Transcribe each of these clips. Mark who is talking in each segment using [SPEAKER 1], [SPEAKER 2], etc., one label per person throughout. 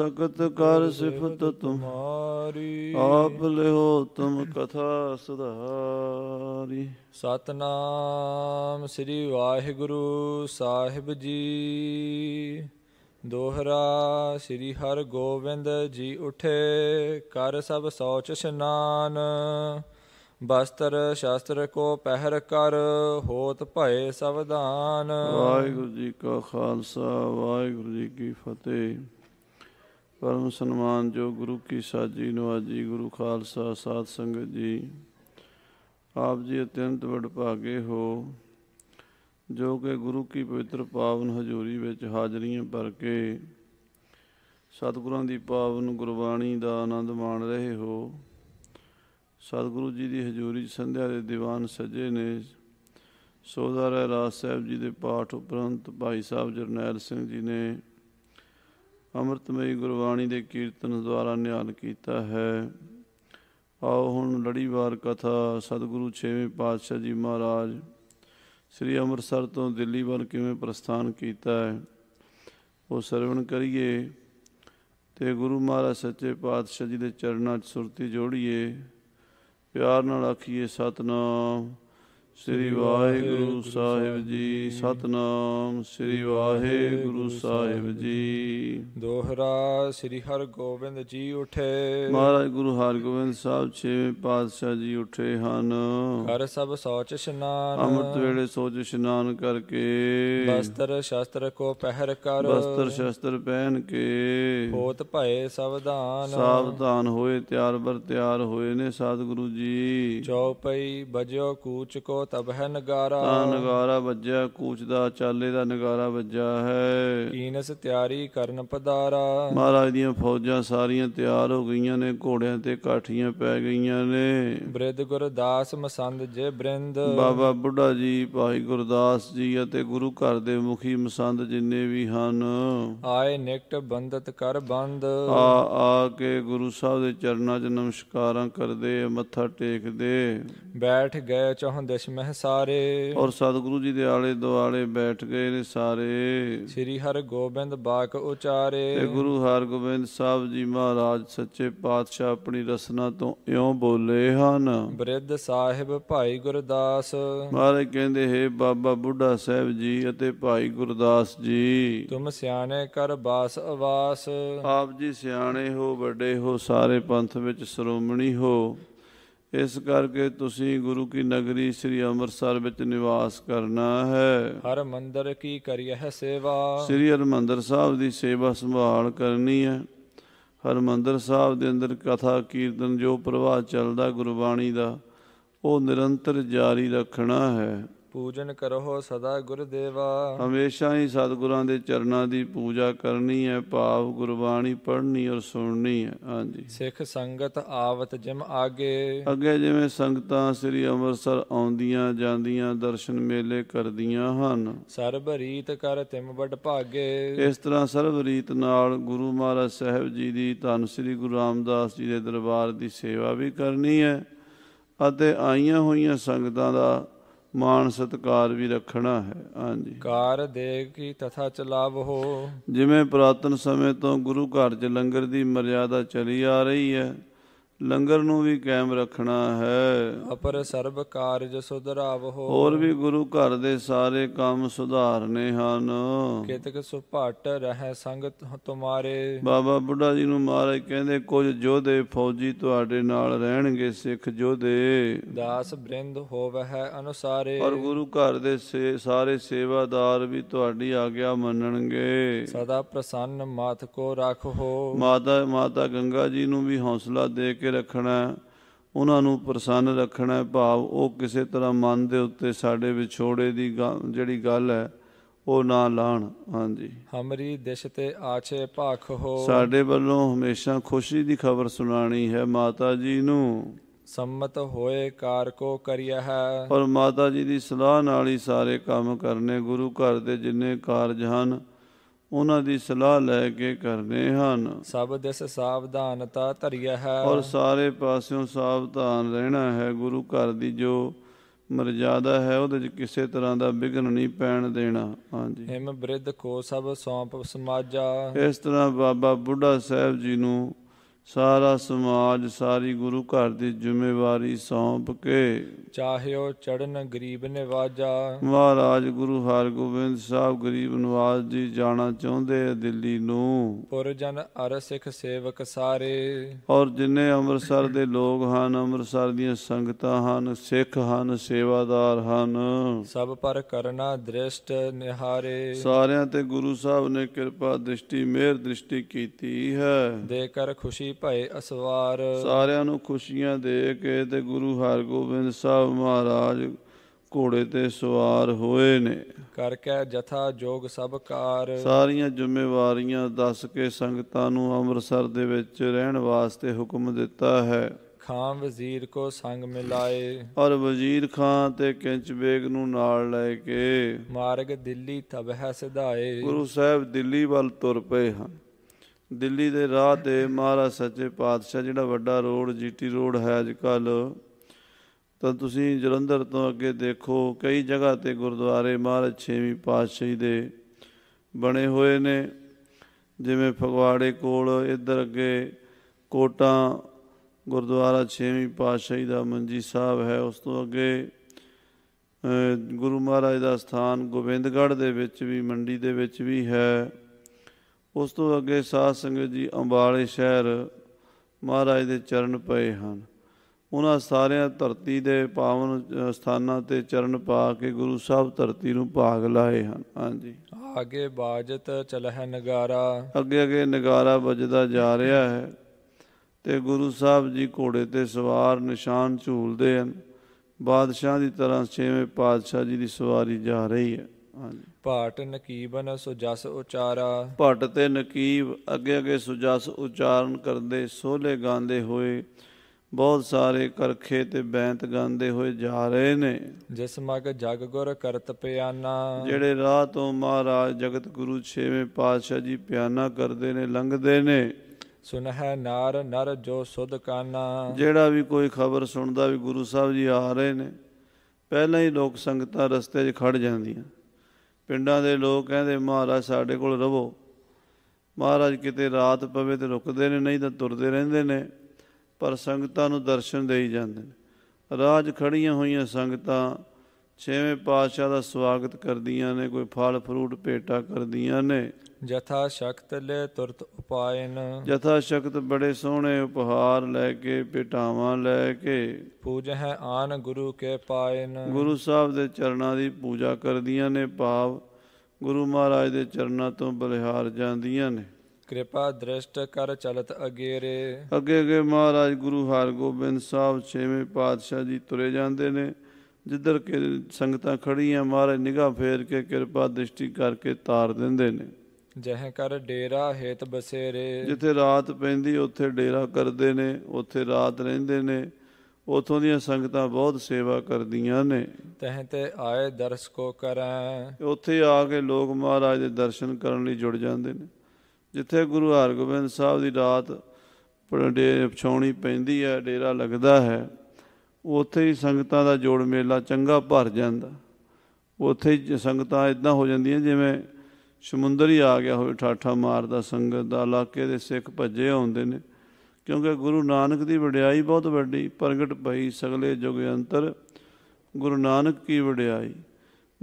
[SPEAKER 1] ਸਕਤ ਕਰ ਸਿਫਤ ਤੁਮਾਰੀ ਆਪ
[SPEAKER 2] ਲਿਓ ਤੁਮ ਕਥਾ ਸੁਧਾਰੀ ਸਤਨਾਮ ਸ੍ਰੀ ਵਾਹਿਗੁਰੂ ਸਾਹਿਬ ਜੀ ਦੋਹਰਾ ਸ੍ਰੀ ਹਰ ਗੋਬਿੰਦ ਜੀ ਉਠੇ ਕਰ ਸਭ ਸੋਚ ਸਨਾਨ ਬਸਤਰ ਸ਼ਾਸਤਰ ਕੋ ਪਹਿਰ ਕਰ ਹੋਤ ਭਏ ਸਵਧਾਨ ਵਾਹਿਗੁਰੂ
[SPEAKER 1] ਜੀ ਕਾ ਖਾਲਸਾ ਵਾਹਿਗੁਰੂ ਜੀ ਕੀ ਫਤਿਹ ਪਰਮ ਸਨਮਾਨ ਜੋ ਗੁਰੂ ਕੀ ਸਾਜੀ ਨਵਾਜੀ ਗੁਰੂ ਖਾਲਸਾ ਸਾਧ ਸੰਗਤ ਜੀ ਆਪ ਜੀ ਅਤਿੰਤ ਭਾਗੇ ਹੋ ਜੋ ਕਿ ਗੁਰੂ ਕੀ ਪਵਿੱਤਰ ਪਾਵਨ ਹਜ਼ੂਰੀ ਵਿੱਚ ਹਾਜ਼ਰੀਆਂ ਭਰ ਕੇ ਸਤਿਗੁਰਾਂ ਦੀ ਪਾਵਨ ਗੁਰਬਾਣੀ ਦਾ ਆਨੰਦ ਮਾਣ ਰਹੇ ਹੋ ਸਤਿਗੁਰੂ ਜੀ ਦੀ ਹਜ਼ੂਰੀ ਸੰਧਿਆ ਦੇ ਦੀਵਾਨ ਸਜੇ ਨੇ ਸੋਦਾਰਾ ਰਾਜ ਸਾਹਿਬ ਜੀ ਦੇ ਪਾਠ ਉਪਰੰਤ ਭਾਈ ਸਾਹਿਬ ਜਰਨੈਲ ਸਿੰਘ ਜੀ ਨੇ ਅੰਮ੍ਰਿਤਮਈ ਗੁਰਬਾਣੀ ਦੇ ਕੀਰਤਨ ਦੁਆਰਾ ਨਿਹਾਲ ਕੀਤਾ ਹੈ ਆਓ ਹੁਣ ਲੜੀਵਾਰ ਕਥਾ ਸਤਿਗੁਰੂ 6ਵੇਂ ਪਾਤਸ਼ਾਹ ਜੀ ਮਹਾਰਾਜ ਸ੍ਰੀ ਅੰਮ੍ਰਿਤਸਰ ਤੋਂ ਦਿੱਲੀ ਵੱਲ ਕਿਵੇਂ ਪ੍ਰਸਥਾਨ ਕੀਤਾ ਹੈ ਉਹ ਸਰਵਣ ਕਰੀਏ ਤੇ ਗੁਰੂ ਮਹਾਰਾਜ ਸੱਚੇ ਪਾਤਸ਼ਾਹ ਜੀ ਦੇ ਚਰਨਾਂ 'ਚ ਸੁਰਤੀ ਜੋੜੀਏ ਪਿਆਰ ਨਾਲ ਆਖੀਏ ਸਤਨਾਮ ਸ੍ਰੀ ਵਾਹਿਗੁਰੂ ਸਾਹਿਬ ਜੀ ਸਤਨਾਮ ਸ੍ਰੀ ਵਾਹਿਗੁਰੂ ਸਾਹਿਬ ਜੀ
[SPEAKER 2] ਦੋਹਰਾ ਸ੍ਰੀ ਹਰਗੋਬਿੰਦ ਜੀ ਉਠੇ ਮਹਾਰਾਜ
[SPEAKER 1] ਗੁਰੂ ਹਰਗੋਬਿੰਦ ਸਾਹਿਬ ਛੇਵੇਂ ਪਾਤਸ਼ਾਹ ਜੀ ਉਠੇ ਹਨ ਕਰ
[SPEAKER 2] ਸਭ ਸੋਚ ਇਸ਼ਨਾਨ ਅੰਮ੍ਰਿਤ ਵੇਲੇ
[SPEAKER 1] ਸੋਚ ਇਸ਼ਨਾਨ ਕਰਕੇ ਵਸਤਰ
[SPEAKER 2] ਸ਼ਸਤਰ ਕੋ ਪਹਿਰ ਕਰ ਵਸਤਰ
[SPEAKER 1] ਸ਼ਸਤਰ ਪਹਿਨ ਕੇ ਹੋਤ
[SPEAKER 2] ਭਏ ਸਵਧਾਨ ਸਵਧਾਨ
[SPEAKER 1] ਹੋਏ ਤਿਆਰ ਬਰ ਤਿਆਰ ਹੋਏ ਨੇ ਸਤਿਗੁਰੂ ਜੀ
[SPEAKER 2] ਚੌਪਈ ਬਜਿਓ ਕੂਚ ਕੋ ਤਬ ਹੈ ਨਗਾਰਾ ਤਾਂ ਨਗਾਰਾ
[SPEAKER 1] ਵੱਜਿਆ ਕੂਚ
[SPEAKER 2] ਦਾ ਚਾਲੇ ਦਾ ਨਗਾਰਾ ਵੱਜਿਆ ਹੈ ਕੀਨਸ ਤਿਆਰੀ ਕਰਨ ਪਦਾਰਾ ਮਹਾਰਾਜ
[SPEAKER 1] ਦੀਆਂ ਫੌਜਾਂ ਸਾਰੀਆਂ ਤਿਆਰ ਹੋ ਗਈਆਂ ਨੇ ਘੋੜਿਆਂ ਤੇ ਕਾਠੀਆਂ ਪੈ ਗਈਆਂ ਨੇ
[SPEAKER 2] ਬ੍ਰਿਦ ਗੁਰਦਾਸ ਮਸੰਦ ਜੇ ਬ੍ਰਿੰਦ ਬਾਬਾ
[SPEAKER 1] ਬੁੱਢਾ ਜੀ ਭਾਈ ਗੁਰਦਾਸ ਜੀ ਅਤੇ ਗੁਰੂ ਘਰ ਦੇ ਮੁਖੀ ਮਸੰਦ ਜਿੰਨੇ ਵੀ ਹਨ
[SPEAKER 2] ਆਏ ਨਿਕਟ ਬੰਦਤ ਕਰ ਬੰਦ ਆ
[SPEAKER 1] ਆ ਕੇ ਗੁਰੂ ਸਾਹਿਬ ਦੇ ਚਰਨਾਂ 'ਚ ਨਮਸਕਾਰਾਂ ਕਰਦੇ ਮੱਥਾ ਟੇਕਦੇ
[SPEAKER 2] ਬੈਠ ਗਏ ਚੌਹ ਦਸ਼ਮ ਮਹਿ ਸਾਰੇ ਔਰ ਸਤਿਗੁਰੂ ਜੀ ਦੇ ਆਲੇ ਦੁਆਲੇ ਬੈਠ ਗਏ ਨੇ ਸਾਰੇ ਸ੍ਰੀ ਹਰ ਗੋਬਿੰਦ ਬਾਕ ਉਚਾਰੇ ਤੇ ਗੁਰੂ ਹਰਗੋਬਿੰਦ
[SPEAKER 1] ਸਾਹਿਬ ਜੀ ਮਹਾਰਾਜ ਸੱਚੇ ਪਾਤਸ਼ਾਹ ਆਪਣੀ ਰਸਨਾ ਤੋਂ ਇਉਂ ਬੋਲੇ ਹਨ
[SPEAKER 2] ਬ੍ਰਿਧ ਸਾਹਿਬ ਭਾਈ ਗੁਰਦਾਸ ਮਹਾਰਾਜ
[SPEAKER 1] ਕਹਿੰਦੇ ਹੈ ਬਾਬਾ ਬੁੱਢਾ ਸਾਹਿਬ ਜੀ ਅਤੇ ਭਾਈ ਗੁਰਦਾਸ ਜੀ
[SPEAKER 2] ਤੁਮ ਸਿਆਣੇ ਕਰ ਬਾਸ ਆਵਾਸ ਆਪ
[SPEAKER 1] ਜੀ ਸਿਆਣੇ ਹੋ ਵੱਡੇ ਹੋ ਸਾਰੇ ਪੰਥ ਵਿੱਚ ਸ਼੍ਰੋਮਣੀ ਹੋ ਇਸ ਕਰਕੇ ਤੁਸੀਂ ਗੁਰੂ ਕੀ ਨਗਰੀ ਸ੍ਰੀ ਅੰਮ੍ਰਿਤਸਰ ਵਿੱਚ ਨਿਵਾਸ ਕਰਨਾ ਹੈ
[SPEAKER 2] ਹਰ ਮੰਦਰ ਕੀ ਕਰੀਏ ਸੇਵਾ ਸ੍ਰੀ
[SPEAKER 1] ਹਰਮੰਦਰ ਸਾਹਿਬ ਦੀ ਸੇਵਾ ਸੰਭਾਲ ਕਰਨੀ ਹੈ ਹਰਮੰਦਰ ਸਾਹਿਬ ਦੇ ਅੰਦਰ ਕਥਾ ਕੀਰਤਨ ਜੋ ਪ੍ਰਵਾਹ ਚੱਲਦਾ ਗੁਰਬਾਣੀ ਦਾ ਉਹ ਨਿਰੰਤਰ ਜਾਰੀ ਰੱਖਣਾ ਹੈ
[SPEAKER 2] ਪੂਜਨ ਕਰੋ ਸਦਾ ਗੁਰਦੇਵਾ
[SPEAKER 1] ਹਮੇਸ਼ਾ ਹੀ ਸਤਿਗੁਰਾਂ ਦੇ ਚਰਨਾਂ ਦੀ ਪੂਜਾ ਕਰਨੀ ਹੈ ਭਾਵ ਗੁਰਬਾਣੀ ਪੜ੍ਹਨੀ ਔਰ ਸੁਣਨੀ ਹੈ ਹਾਂਜੀ
[SPEAKER 2] ਸਿੱਖ ਸੰਗਤ ਆਵਤ ਜਿਮ ਆਗੇ ਅੱਗੇ ਜਿਵੇਂ
[SPEAKER 1] ਸੰਗਤਾਂ ਸ੍ਰੀ ਅੰਮ੍ਰਿਤਸਰ ਆਉਂਦੀਆਂ ਜਾਂਦੀਆਂ ਦਰਸ਼ਨ ਮੇਲੇ ਕਰਦੀਆਂ ਹਨ ਸਰਬ ਰੀਤ ਕਰ
[SPEAKER 2] ਤਿਮ ਵਡ ਭਾਗੇ ਇਸ
[SPEAKER 1] ਤਰ੍ਹਾਂ ਸਰਬ ਰੀਤ ਨਾਲ ਗੁਰੂ ਮਹਾਰਾਜ ਸਾਹਿਬ ਜੀ ਦੀ ਧੰਨ ਸ੍ਰੀ ਗੁਰੂ ਰਾਮਦਾਸ ਜੀ ਦੇ ਦਰਬਾਰ ਦੀ ਸੇਵਾ ਵੀ ਕਰਨੀ ਹੈ ਅਤੇ ਆਈਆਂ ਹੋਈਆਂ ਸੰਗਤਾਂ ਦਾ ਮਾਨ ਸਤਕਾਰ ਵੀ ਰੱਖਣਾ ਹੈ ਹਾਂਜੀ
[SPEAKER 2] ਕਾਰ ਦੇ ਕੀ ਤਥਾ ਚਲਾਵੋ
[SPEAKER 1] ਜਿਵੇਂ ਪ੍ਰਾਤਨ ਸਮੇਂ ਤੋਂ ਗੁਰੂ ਘਰ 'ਚ ਲੰਗਰ ਦੀ ਮਰਿਆਦਾ ਚਲੀ ਆ ਰਹੀ ਹੈ ਲੰਗਰ ਨੂੰ ਵੀ ਕਾਇਮ ਰੱਖਣਾ ਹੈ
[SPEAKER 2] ਅਪਰ ਸਰਬ ਕਾਰਜ ਹੋ ਹੋਰ ਵੀ
[SPEAKER 1] ਗੁਰੂ ਘਰ ਦੇ ਸਾਰੇ ਕੰਮ ਸੁਧਾਰਨੇ ਹਨ
[SPEAKER 2] ਕਿਤਕ ਸੁਭਟ ਰਹਿ ਸੰਗਤ ਤੁਮਾਰੇ ਬਾਬਾ
[SPEAKER 1] ਬੁੱਢਾ ਜੀ ਨੂੰ ਮਹਾਰਾਜ ਕਹਿੰਦੇ ਕੁਝ ਜੋਧੇ ਫੌਜੀ ਤੁਹਾਡੇ ਨਾਲ ਰਹਿਣਗੇ ਸਿੱਖ ਜੋਧੇ
[SPEAKER 2] ਦਾਸ ਬ੍ਰਿੰਦ ਹੋਵਹਿ ਅਨੁਸਾਰੇ ਔਰ ਗੁਰੂ ਘਰ
[SPEAKER 1] ਦੇ ਸਾਰੇ ਸੇਵਾਦਾਰ ਵੀ ਤੁਹਾਡੀ ਆਗਿਆ ਮੰਨਣਗੇ
[SPEAKER 2] ਸਦਾ ਪ੍ਰਸੰਨ ਮਾਤ ਕੋ ਰੱਖੋ
[SPEAKER 1] ਮਾਤਾ ਮਾਤਾ ਗੰਗਾ ਜੀ ਨੂੰ ਵੀ ਹੌਸਲਾ ਦੇ ਕੇ ਕੇ ਰੱਖਣਾ ਉਹਨਾਂ ਨੂੰ ਪ੍ਰਸੰਨ ਰੱਖਣਾ ਭਾਵ ਉਹ ਕਿਸੇ ਤਰ੍ਹਾਂ ਮਨ ਦੇ ਉੱਤੇ ਸਾਡੇ ਵਿਛੋੜੇ ਦੀ ਜਿਹੜੀ ਗੱਲ ਹੈ ਉਹ ਨਾ ਲਾਣ ਹਾਂਜੀ
[SPEAKER 2] ਹਮਰੀ ਦਿਸ਼ ਤੇ ਆਛੇ ਭਖ ਹੋ ਸਾਡੇ
[SPEAKER 1] ਵੱਲੋਂ ਹਮੇਸ਼ਾ ਖੁਸ਼ੀ ਦੀ ਖਬਰ ਸੁਣਾਣੀ ਹੈ ਮਾਤਾ ਜੀ ਨੂੰ
[SPEAKER 2] ਸੰਮਤ ਹੋਏ ਕਾਰ ਕੋ ਕਰਿਆ ਹੈ ਪਰ
[SPEAKER 1] ਮਾਤਾ ਜੀ ਦੀ ਸਲਾਹ ਨਾਲ ਹੀ ਸਾਰੇ ਕੰਮ ਕਰਨੇ ਗੁਰੂ ਘਰ ਦੇ ਜਿੰਨੇ ਕਾਰਜ ਹਨ ਉਹਨਾਂ ਦੀ ਸਲਾਹ ਲੈ ਕੇ ਕਰਦੇ ਹਨ
[SPEAKER 2] ਸਭ ਦਿਸ ਸਾਵਧਾਨਤਾ ਧਰਿਆ ਹੈ ਔਰ
[SPEAKER 1] ਸਾਰੇ ਪਾਸਿਓਂ ਸਾਵਧਾਨ ਰਹਿਣਾ ਹੈ ਗੁਰੂ ਘਰ ਦੀ ਜੋ ਮਰਜ਼ਾਦਾ ਹੈ ਉਹਦੇ ਚ ਕਿਸੇ ਤਰ੍ਹਾਂ ਦਾ ਵਿਘਨ ਨਹੀਂ ਪੈਣ ਦੇਣਾ ਹਾਂਜੀ
[SPEAKER 2] ਹਿਮ ਬ੍ਰਿਧ ਕੋ ਸਭ ਸੌਂਪ ਸਮਾਜਾ ਇਸ
[SPEAKER 1] ਤਰ੍ਹਾਂ ਬਾਬਾ ਬੁੱਢਾ ਸਾਹਿਬ ਜੀ ਨੂੰ ਸਾਰਾ ਸਮਾਜ ਸਾਰੀ ਗੁਰੂ ਘਰ ਦੀ ਜ਼ਿੰਮੇਵਾਰੀ ਸੌਂਪ ਕੇ
[SPEAKER 2] ਚਾਹਿਓ ਚੜਨ ਗਰੀਬ ਨਿਵਾਜਾ
[SPEAKER 1] ਮਹਾਰਾਜ ਗੁਰੂ ਹਰਗੋਬਿੰਦ ਸਾਹਿਬ ਗਰੀਬ ਨਿਵਾਜ ਦੀ ਜਾਣਾ ਚਾਹੁੰਦੇ ਆ ਦਿੱਲੀ ਨੂੰ
[SPEAKER 2] ਪੁਰਜਨ ਅਰ ਸਿੱਖ ਸੇਵਕ ਸਾਰੇ
[SPEAKER 1] ਔਰ ਜਿੰਨੇ ਅੰਮ੍ਰਿਤਸਰ ਦੇ ਲੋਕ ਹਨ ਅੰਮ੍ਰਿਤਸਰ ਦੀਆਂ ਸੰਗਤਾਂ ਹਨ ਸਿੱਖ ਹਨ ਸੇਵਾਦਾਰ ਹਨ
[SPEAKER 2] ਸਭ ਪਰ ਕਰਨਾ ਦ੍ਰਿਸ਼ਟ ਨਿਹਾਰੇ
[SPEAKER 1] ਸਾਰਿਆਂ ਤੇ ਗੁਰੂ ਸਾਹਿਬ ਨੇ ਕਿਰਪਾ ਦ੍ਰਿਸ਼ਟੀ ਮਿਹਰ ਦ੍ਰਿਸ਼ਟੀ ਕੀਤੀ ਹੈ
[SPEAKER 2] ਦੇ ਕਰ ਖੁਸ਼ੀ ਭਏ ਅਸਵਾਰ ਸਾਰਿਆਂ
[SPEAKER 1] ਨੂੰ ਖੁਸ਼ੀਆਂ ਦੇ ਕੇ ਤੇ ਗੁਰੂ ਹਰਗੋਬਿੰਦ ਸਾਹਿਬ ਮਹਾਰਾਜ ਘੋੜੇ ਤੇ ਸਵਾਰ ਹੋਏ ਨੇ
[SPEAKER 2] ਕਰ ਕੇ ਜਥਾ ਜੋਗ ਸਭ ਕਾਰ ਸਾਰੀਆਂ
[SPEAKER 1] ਜ਼ਿੰਮੇਵਾਰੀਆਂ ਦੱਸ ਕੇ ਸੰਗਤਾਂ ਨੂੰ ਅੰਮ੍ਰਿਤਸਰ ਦੇ ਵਿੱਚ ਰਹਿਣ ਵਾਸਤੇ ਹੁਕਮ ਦਿੱਤਾ ਹੈ
[SPEAKER 2] ਖਾਨ ਵਜ਼ੀਰ ਕੋ ਸੰਗ ਮਿਲਾਏ
[SPEAKER 1] ਔਰ ਵਜ਼ੀਰ ਖਾਨ ਤੇ ਕਿੰਚ ਬੇਗ ਨੂੰ ਨਾਲ ਲੈ ਕੇ
[SPEAKER 2] ਮਾਰਗ ਦਿੱਲੀ ਤਬਹ ਸਿਧਾਏ ਗੁਰੂ
[SPEAKER 1] ਸਾਹਿਬ ਦਿੱਲੀ ਵੱਲ ਤੁਰ ਪਏ ਹਨ ਦਿੱਲੀ ਦੇ ਰਾਹ ਤੇ ਮਹਾਰਾਜ ਸੱਚੇ ਪਾਤਸ਼ਾਹ ਜਿਹੜਾ ਵੱਡਾ ਰੋਡ ਜੀਟੀ ਰੋਡ ਹੈ ਅੱਜ ਕੱਲ ਤਾਂ ਤੁਸੀਂ ਜਲੰਧਰ ਤੋਂ ਅੱਗੇ ਦੇਖੋ ਕਈ ਜਗ੍ਹਾ ਤੇ ਗੁਰਦੁਆਰੇ ਮਹਾਰਾਜ ਛੇਵੀਂ ਪਾਤਸ਼ਾਹੀ ਦੇ ਬਣੇ ਹੋਏ ਨੇ ਜਿਵੇਂ ਫਗਵਾੜੇ ਕੋਲ ਇੱਧਰ ਅੱਗੇ ਕੋਟਾਂ ਗੁਰਦੁਆਰਾ ਛੇਵੀਂ ਪਾਤਸ਼ਾਹੀ ਦਾ ਮੰਜੀ ਸਾਹਿਬ ਹੈ ਉਸ ਤੋਂ ਅੱਗੇ ਗੁਰੂ ਮਹਾਰਾਜ ਦਾ ਸਥਾਨ ਗੋਬਿੰਦਗੜ੍ਹ ਦੇ ਵਿੱਚ ਵੀ ਮੰਡੀ ਦੇ ਵਿੱਚ ਵੀ ਹੈ ਉਸ ਤੋਂ ਅੱਗੇ ਸਾਧ ਸੰਗਤ ਜੀ ਅੰਬਾਲੇ ਸ਼ਹਿਰ ਮਹਾਰਾਜ ਦੇ ਚਰਨ ਪਏ ਹਨ ਉਹਨਾਂ ਸਾਰਿਆਂ ਧਰਤੀ ਦੇ ਪਾਵਨ ਸਥਾਨਾਂ ਤੇ ਚਰਨ ਪਾ ਕੇ ਗੁਰੂ ਸਾਹਿਬ ਧਰਤੀ ਨੂੰ ਭਾਗ ਲਾਏ ਹਨ ਹਾਂਜੀ
[SPEAKER 2] ਆਗੇ ਬਾਜਤ ਚਲਹਿ ਨਗਾਰਾ
[SPEAKER 1] ਅੱਗੇ ਅੱਗੇ ਨਗਾਰਾ ਵੱਜਦਾ ਜਾ ਰਿਹਾ ਹੈ ਤੇ ਗੁਰੂ ਸਾਹਿਬ ਜੀ ਘੋੜੇ ਤੇ ਸਵਾਰ ਨਿਸ਼ਾਨ ਝੂਲਦੇ ਹਨ ਬਾਦਸ਼ਾਹ ਦੀ ਤਰ੍ਹਾਂ ਛੇਵੇਂ ਪਾਦਸ਼ਾਹ ਜੀ ਦੀ ਸਵਾਰੀ ਜਾ ਰਹੀ ਹੈ ਹਾਂਜੀ
[SPEAKER 2] ਭਾਟ ਨਕੀਬਨ ਸੁਜਸ ਉਚਾਰਾ
[SPEAKER 1] ਭਟ ਤੇ ਨਕੀਬ ਅੱਗੇ ਅੱਗੇ ਸੁਜਸ ਉਚਾਰਨ ਕਰਦੇ ਸੋਲੇ ਗਾਉਂਦੇ ਹੋਏ ਬਹੁਤ ਸਾਰੇ ਕਰਖੇ ਤੇ ਬੈਂਤ ਗਾਉਂਦੇ ਹੋਏ ਜਾ ਰਹੇ ਨੇ
[SPEAKER 2] ਜਿਸ ਮਗ ਜਗ ਗੁਰ ਕਰਤ ਪਿਆਨਾ ਜਿਹੜੇ
[SPEAKER 1] ਰਾਹ ਤੋਂ ਮਹਾਰਾਜ ਜਗਤ ਗੁਰੂ ਛੇਵੇਂ ਪਾਤਸ਼ਾਹ ਜੀ ਪਿਆਨਾ ਕਰਦੇ ਨੇ ਲੰਘਦੇ ਨੇ
[SPEAKER 2] ਸੁਨਹਿ ਨਾਰ ਨਰ ਜੋ ਸੁਧ ਕਾਨਾ ਜਿਹੜਾ
[SPEAKER 1] ਵੀ ਕੋਈ ਖਬਰ ਸੁਣਦਾ ਵੀ ਗੁਰੂ ਸਾਹਿਬ ਜੀ ਆ ਰਹੇ ਨੇ ਪਹਿਲਾਂ ਹੀ ਲੋਕ ਸੰਗਤਾਂ ਰਸਤੇ 'ਚ ਖੜ ਜਾਂਦੀਆਂ ਪਿੰਡਾਂ ਦੇ ਲੋਕ ਕਹਿੰਦੇ ਮਹਾਰਾਜ ਸਾਡੇ ਕੋਲ ਰਵੋ ਮਹਾਰਾਜ ਕਿਤੇ ਰਾਤ ਪਵੇ ਤੇ ਰੁਕਦੇ ਨੇ ਨਹੀਂ ਤਾਂ ਤੁਰਦੇ ਰਹਿੰਦੇ ਨੇ ਪਰ ਸੰਗਤਾਂ ਨੂੰ ਦਰਸ਼ਨ ਦੇਈ ਜਾਂਦੇ ਨੇ ਰਾਜ ਖੜੀਆਂ ਹੋਈਆਂ ਸੰਗਤਾਂ ਛੇਵੇਂ ਪਾਤਸ਼ਾਹ ਦਾ ਸਵਾਗਤ ਕਰਦੀਆਂ ਨੇ ਕੋਈ ਫਲ ਫਰੂਟ ਭੇਟਾ ਕਰਦੀਆਂ ਨੇ
[SPEAKER 2] ਜਥਾ ਸ਼ਕਤ ਲੈ ਤੁਰਤ ਉਪਾਇਨ ਜਥਾ
[SPEAKER 1] ਸ਼ਕਤ ਬੜੇ ਸੋਹਣੇ ਉਪਹਾਰ ਲੈ ਕੇ ਭੇਟਾਵਾਂ ਲੈ ਕੇ
[SPEAKER 2] ਪੂਜ ਹੈ ਆਨ ਗੁਰੂ ਕੇ ਪਾਇਨ ਗੁਰੂ
[SPEAKER 1] ਸਾਹਿਬ ਦੇ ਚਰਨਾਂ ਦੀ ਪੂਜਾ ਕਰਦੀਆਂ ਨੇ ਭਾਵ ਗੁਰੂ ਮਹਾਰਾਜ ਦੇ ਚਰਨਾਂ ਤੋਂ ਬਲਿਹਾਰ ਜਾਂਦੀਆਂ ਨੇ
[SPEAKER 2] ਕਿਰਪਾ ਦ੍ਰਿਸ਼ਟ ਕਰ ਚਲਤ ਅਗੇਰੇ
[SPEAKER 1] ਅੱਗੇ ਅੱਗੇ ਮਹਾਰਾਜ ਗੁਰੂ ਹਰਗੋਬਿੰਦ ਸਾਹਿਬ ਛੇਵੇਂ ਪਾਤਸ਼ਾਹ ਜੀ ਤੁਰੇ ਜਾਂਦੇ ਨੇ ਜਿੱਧਰ ਕਿ ਸੰਗਤਾਂ ਖੜੀਆਂ ਮਹਾਰਾਜ ਨਿਗਾਹ ਫੇਰ ਕੇ ਕਿਰਪਾ ਦ੍ਰਿਸ਼ਟੀ ਕਰਕੇ ਤਾਰ ਦਿੰਦੇ ਨੇ
[SPEAKER 2] ਜਹ ਕਰ ਡੇਰਾ ਹੇਤ ਬਸੇਰੇ ਜਿੱਥੇ
[SPEAKER 1] ਰਾਤ ਪੈਂਦੀ ਉੱਥੇ ਡੇਰਾ ਕਰਦੇ ਨੇ ਉੱਥੇ ਰਾਤ ਰਹਿੰਦੇ ਨੇ ਉਥੋਂ ਦੀਆਂ ਸੰਗਤਾਂ ਬਹੁਤ ਸੇਵਾ ਕਰਦੀਆਂ ਨੇ
[SPEAKER 2] ਤਹ ਤੇ ਆਏ ਦਰਸ ਕੋ ਕਰਾਂ
[SPEAKER 1] ਉੱਥੇ ਆ ਕੇ ਲੋਕ ਮਹਾਰਾਜ ਦੇ ਦਰਸ਼ਨ ਕਰਨ ਲਈ ਜੁੜ ਜਾਂਦੇ ਨੇ ਜਿੱਥੇ ਗੁਰੂ ਹਰਗੋਬਿੰਦ ਸਾਹਿਬ ਦੀ ਰਾਤ ਡੇਰੇ ਪਛਾਉਣੀ ਪੈਂਦੀ ਹੈ ਡੇਰਾ ਲੱਗਦਾ ਹੈ ਉੱਥੇ ਹੀ ਸੰਗਤਾਂ ਦਾ ਜੋੜ ਮੇਲਾ ਚੰਗਾ ਭਰ ਜਾਂਦਾ ਉੱਥੇ ਹੀ ਸੰਗਤਾਂ ਇਦਾਂ ਹੋ ਜਾਂਦੀਆਂ ਜਿਵੇਂ ਸਮੁੰਦਰ ਹੀ ਆ ਗਿਆ ਹੋਵੇ ਠਾਠਾ ਮਾਰਦਾ ਸੰਗਤ ਦਾ ਇਲਾਕੇ ਦੇ ਸਿੱਖ ਭੱਜੇ ਆਉਂਦੇ ਨੇ ਕਿਉਂਕਿ ਗੁਰੂ ਨਾਨਕ ਦੀ ਵਡਿਆਈ ਬਹੁਤ ਵੱਡੀ ਪ੍ਰਗਟ ਪਈ ਸਗਲੇ ਜੁਗ ਅੰਤਰ ਗੁਰੂ ਨਾਨਕ ਕੀ ਵਡਿਆਈ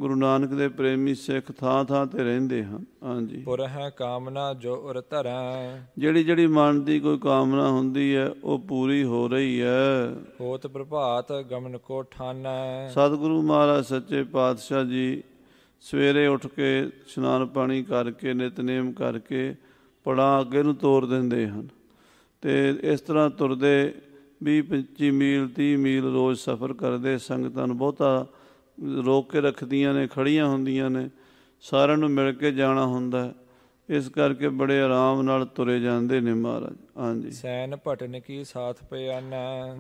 [SPEAKER 1] ਗੁਰੂ ਨਾਨਕ ਦੇ ਪ੍ਰੇਮੀ ਸਿੱਖ ਥਾਂ ਥਾਂ ਤੇ ਰਹਿੰਦੇ ਹਨ ਹਾਂਜੀ
[SPEAKER 2] ਪੁਰਹ ਕਾਮਨਾ ਜੋ ਉਰ ਧਰੈ
[SPEAKER 1] ਜਿਹੜੀ ਜਿਹੜੀ ਮਨ ਦੀ ਕੋਈ ਕਾਮਨਾ ਹੁੰਦੀ ਹੈ ਉਹ ਪੂਰੀ ਹੋ ਰਹੀ ਹੈ
[SPEAKER 2] ਹੋਤ ਪ੍ਰਭਾਤ ਗਮਨ ਕੋ ਠਾਨੈ
[SPEAKER 1] ਸਤਿਗੁਰੂ ਮਹਾਰਾਜ ਸੱਚੇ ਪਾਤਸ਼ਾਹ ਜੀ ਸਵੇਰੇ ਉੱਠ ਕੇ ਇਸ਼ਨਾਨ ਪਾਣੀ ਕਰਕੇ ਨਿਤਨੇਮ ਕਰਕੇ ਪੜਾ ਅੱਗੇ ਨੂੰ ਤੋਰ ਦਿੰਦੇ ਹਨ ਤੇ ਇਸ ਤਰ੍ਹਾਂ ਤੁਰਦੇ 20 25 ਮੀਲ 30 ਮੀਲ ਰੋਜ਼ ਸਫ਼ਰ ਕਰਦੇ ਸੰਗਤਾਂ ਨੂੰ ਬਹੁਤਾ ਰੋਕ ਕੇ ਰੱਖਦੀਆਂ ਨੇ ਖੜੀਆਂ ਹੁੰਦੀਆਂ ਨੇ ਸਾਰਿਆਂ ਨੂੰ ਮਿਲ ਕੇ ਜਾਣਾ ਹੁੰਦਾ ਹੈ ਇਸ ਕਰਕੇ ਬੜੇ ਆਰਾਮ ਨਾਲ ਤੁਰੇ ਜਾਂਦੇ ਨੇ ਮਹਾਰਾਜ ਹਾਂਜੀ
[SPEAKER 2] ਸੈਨ ਭਟਨ ਕੀ ਸਾਥ ਪਿਆਨ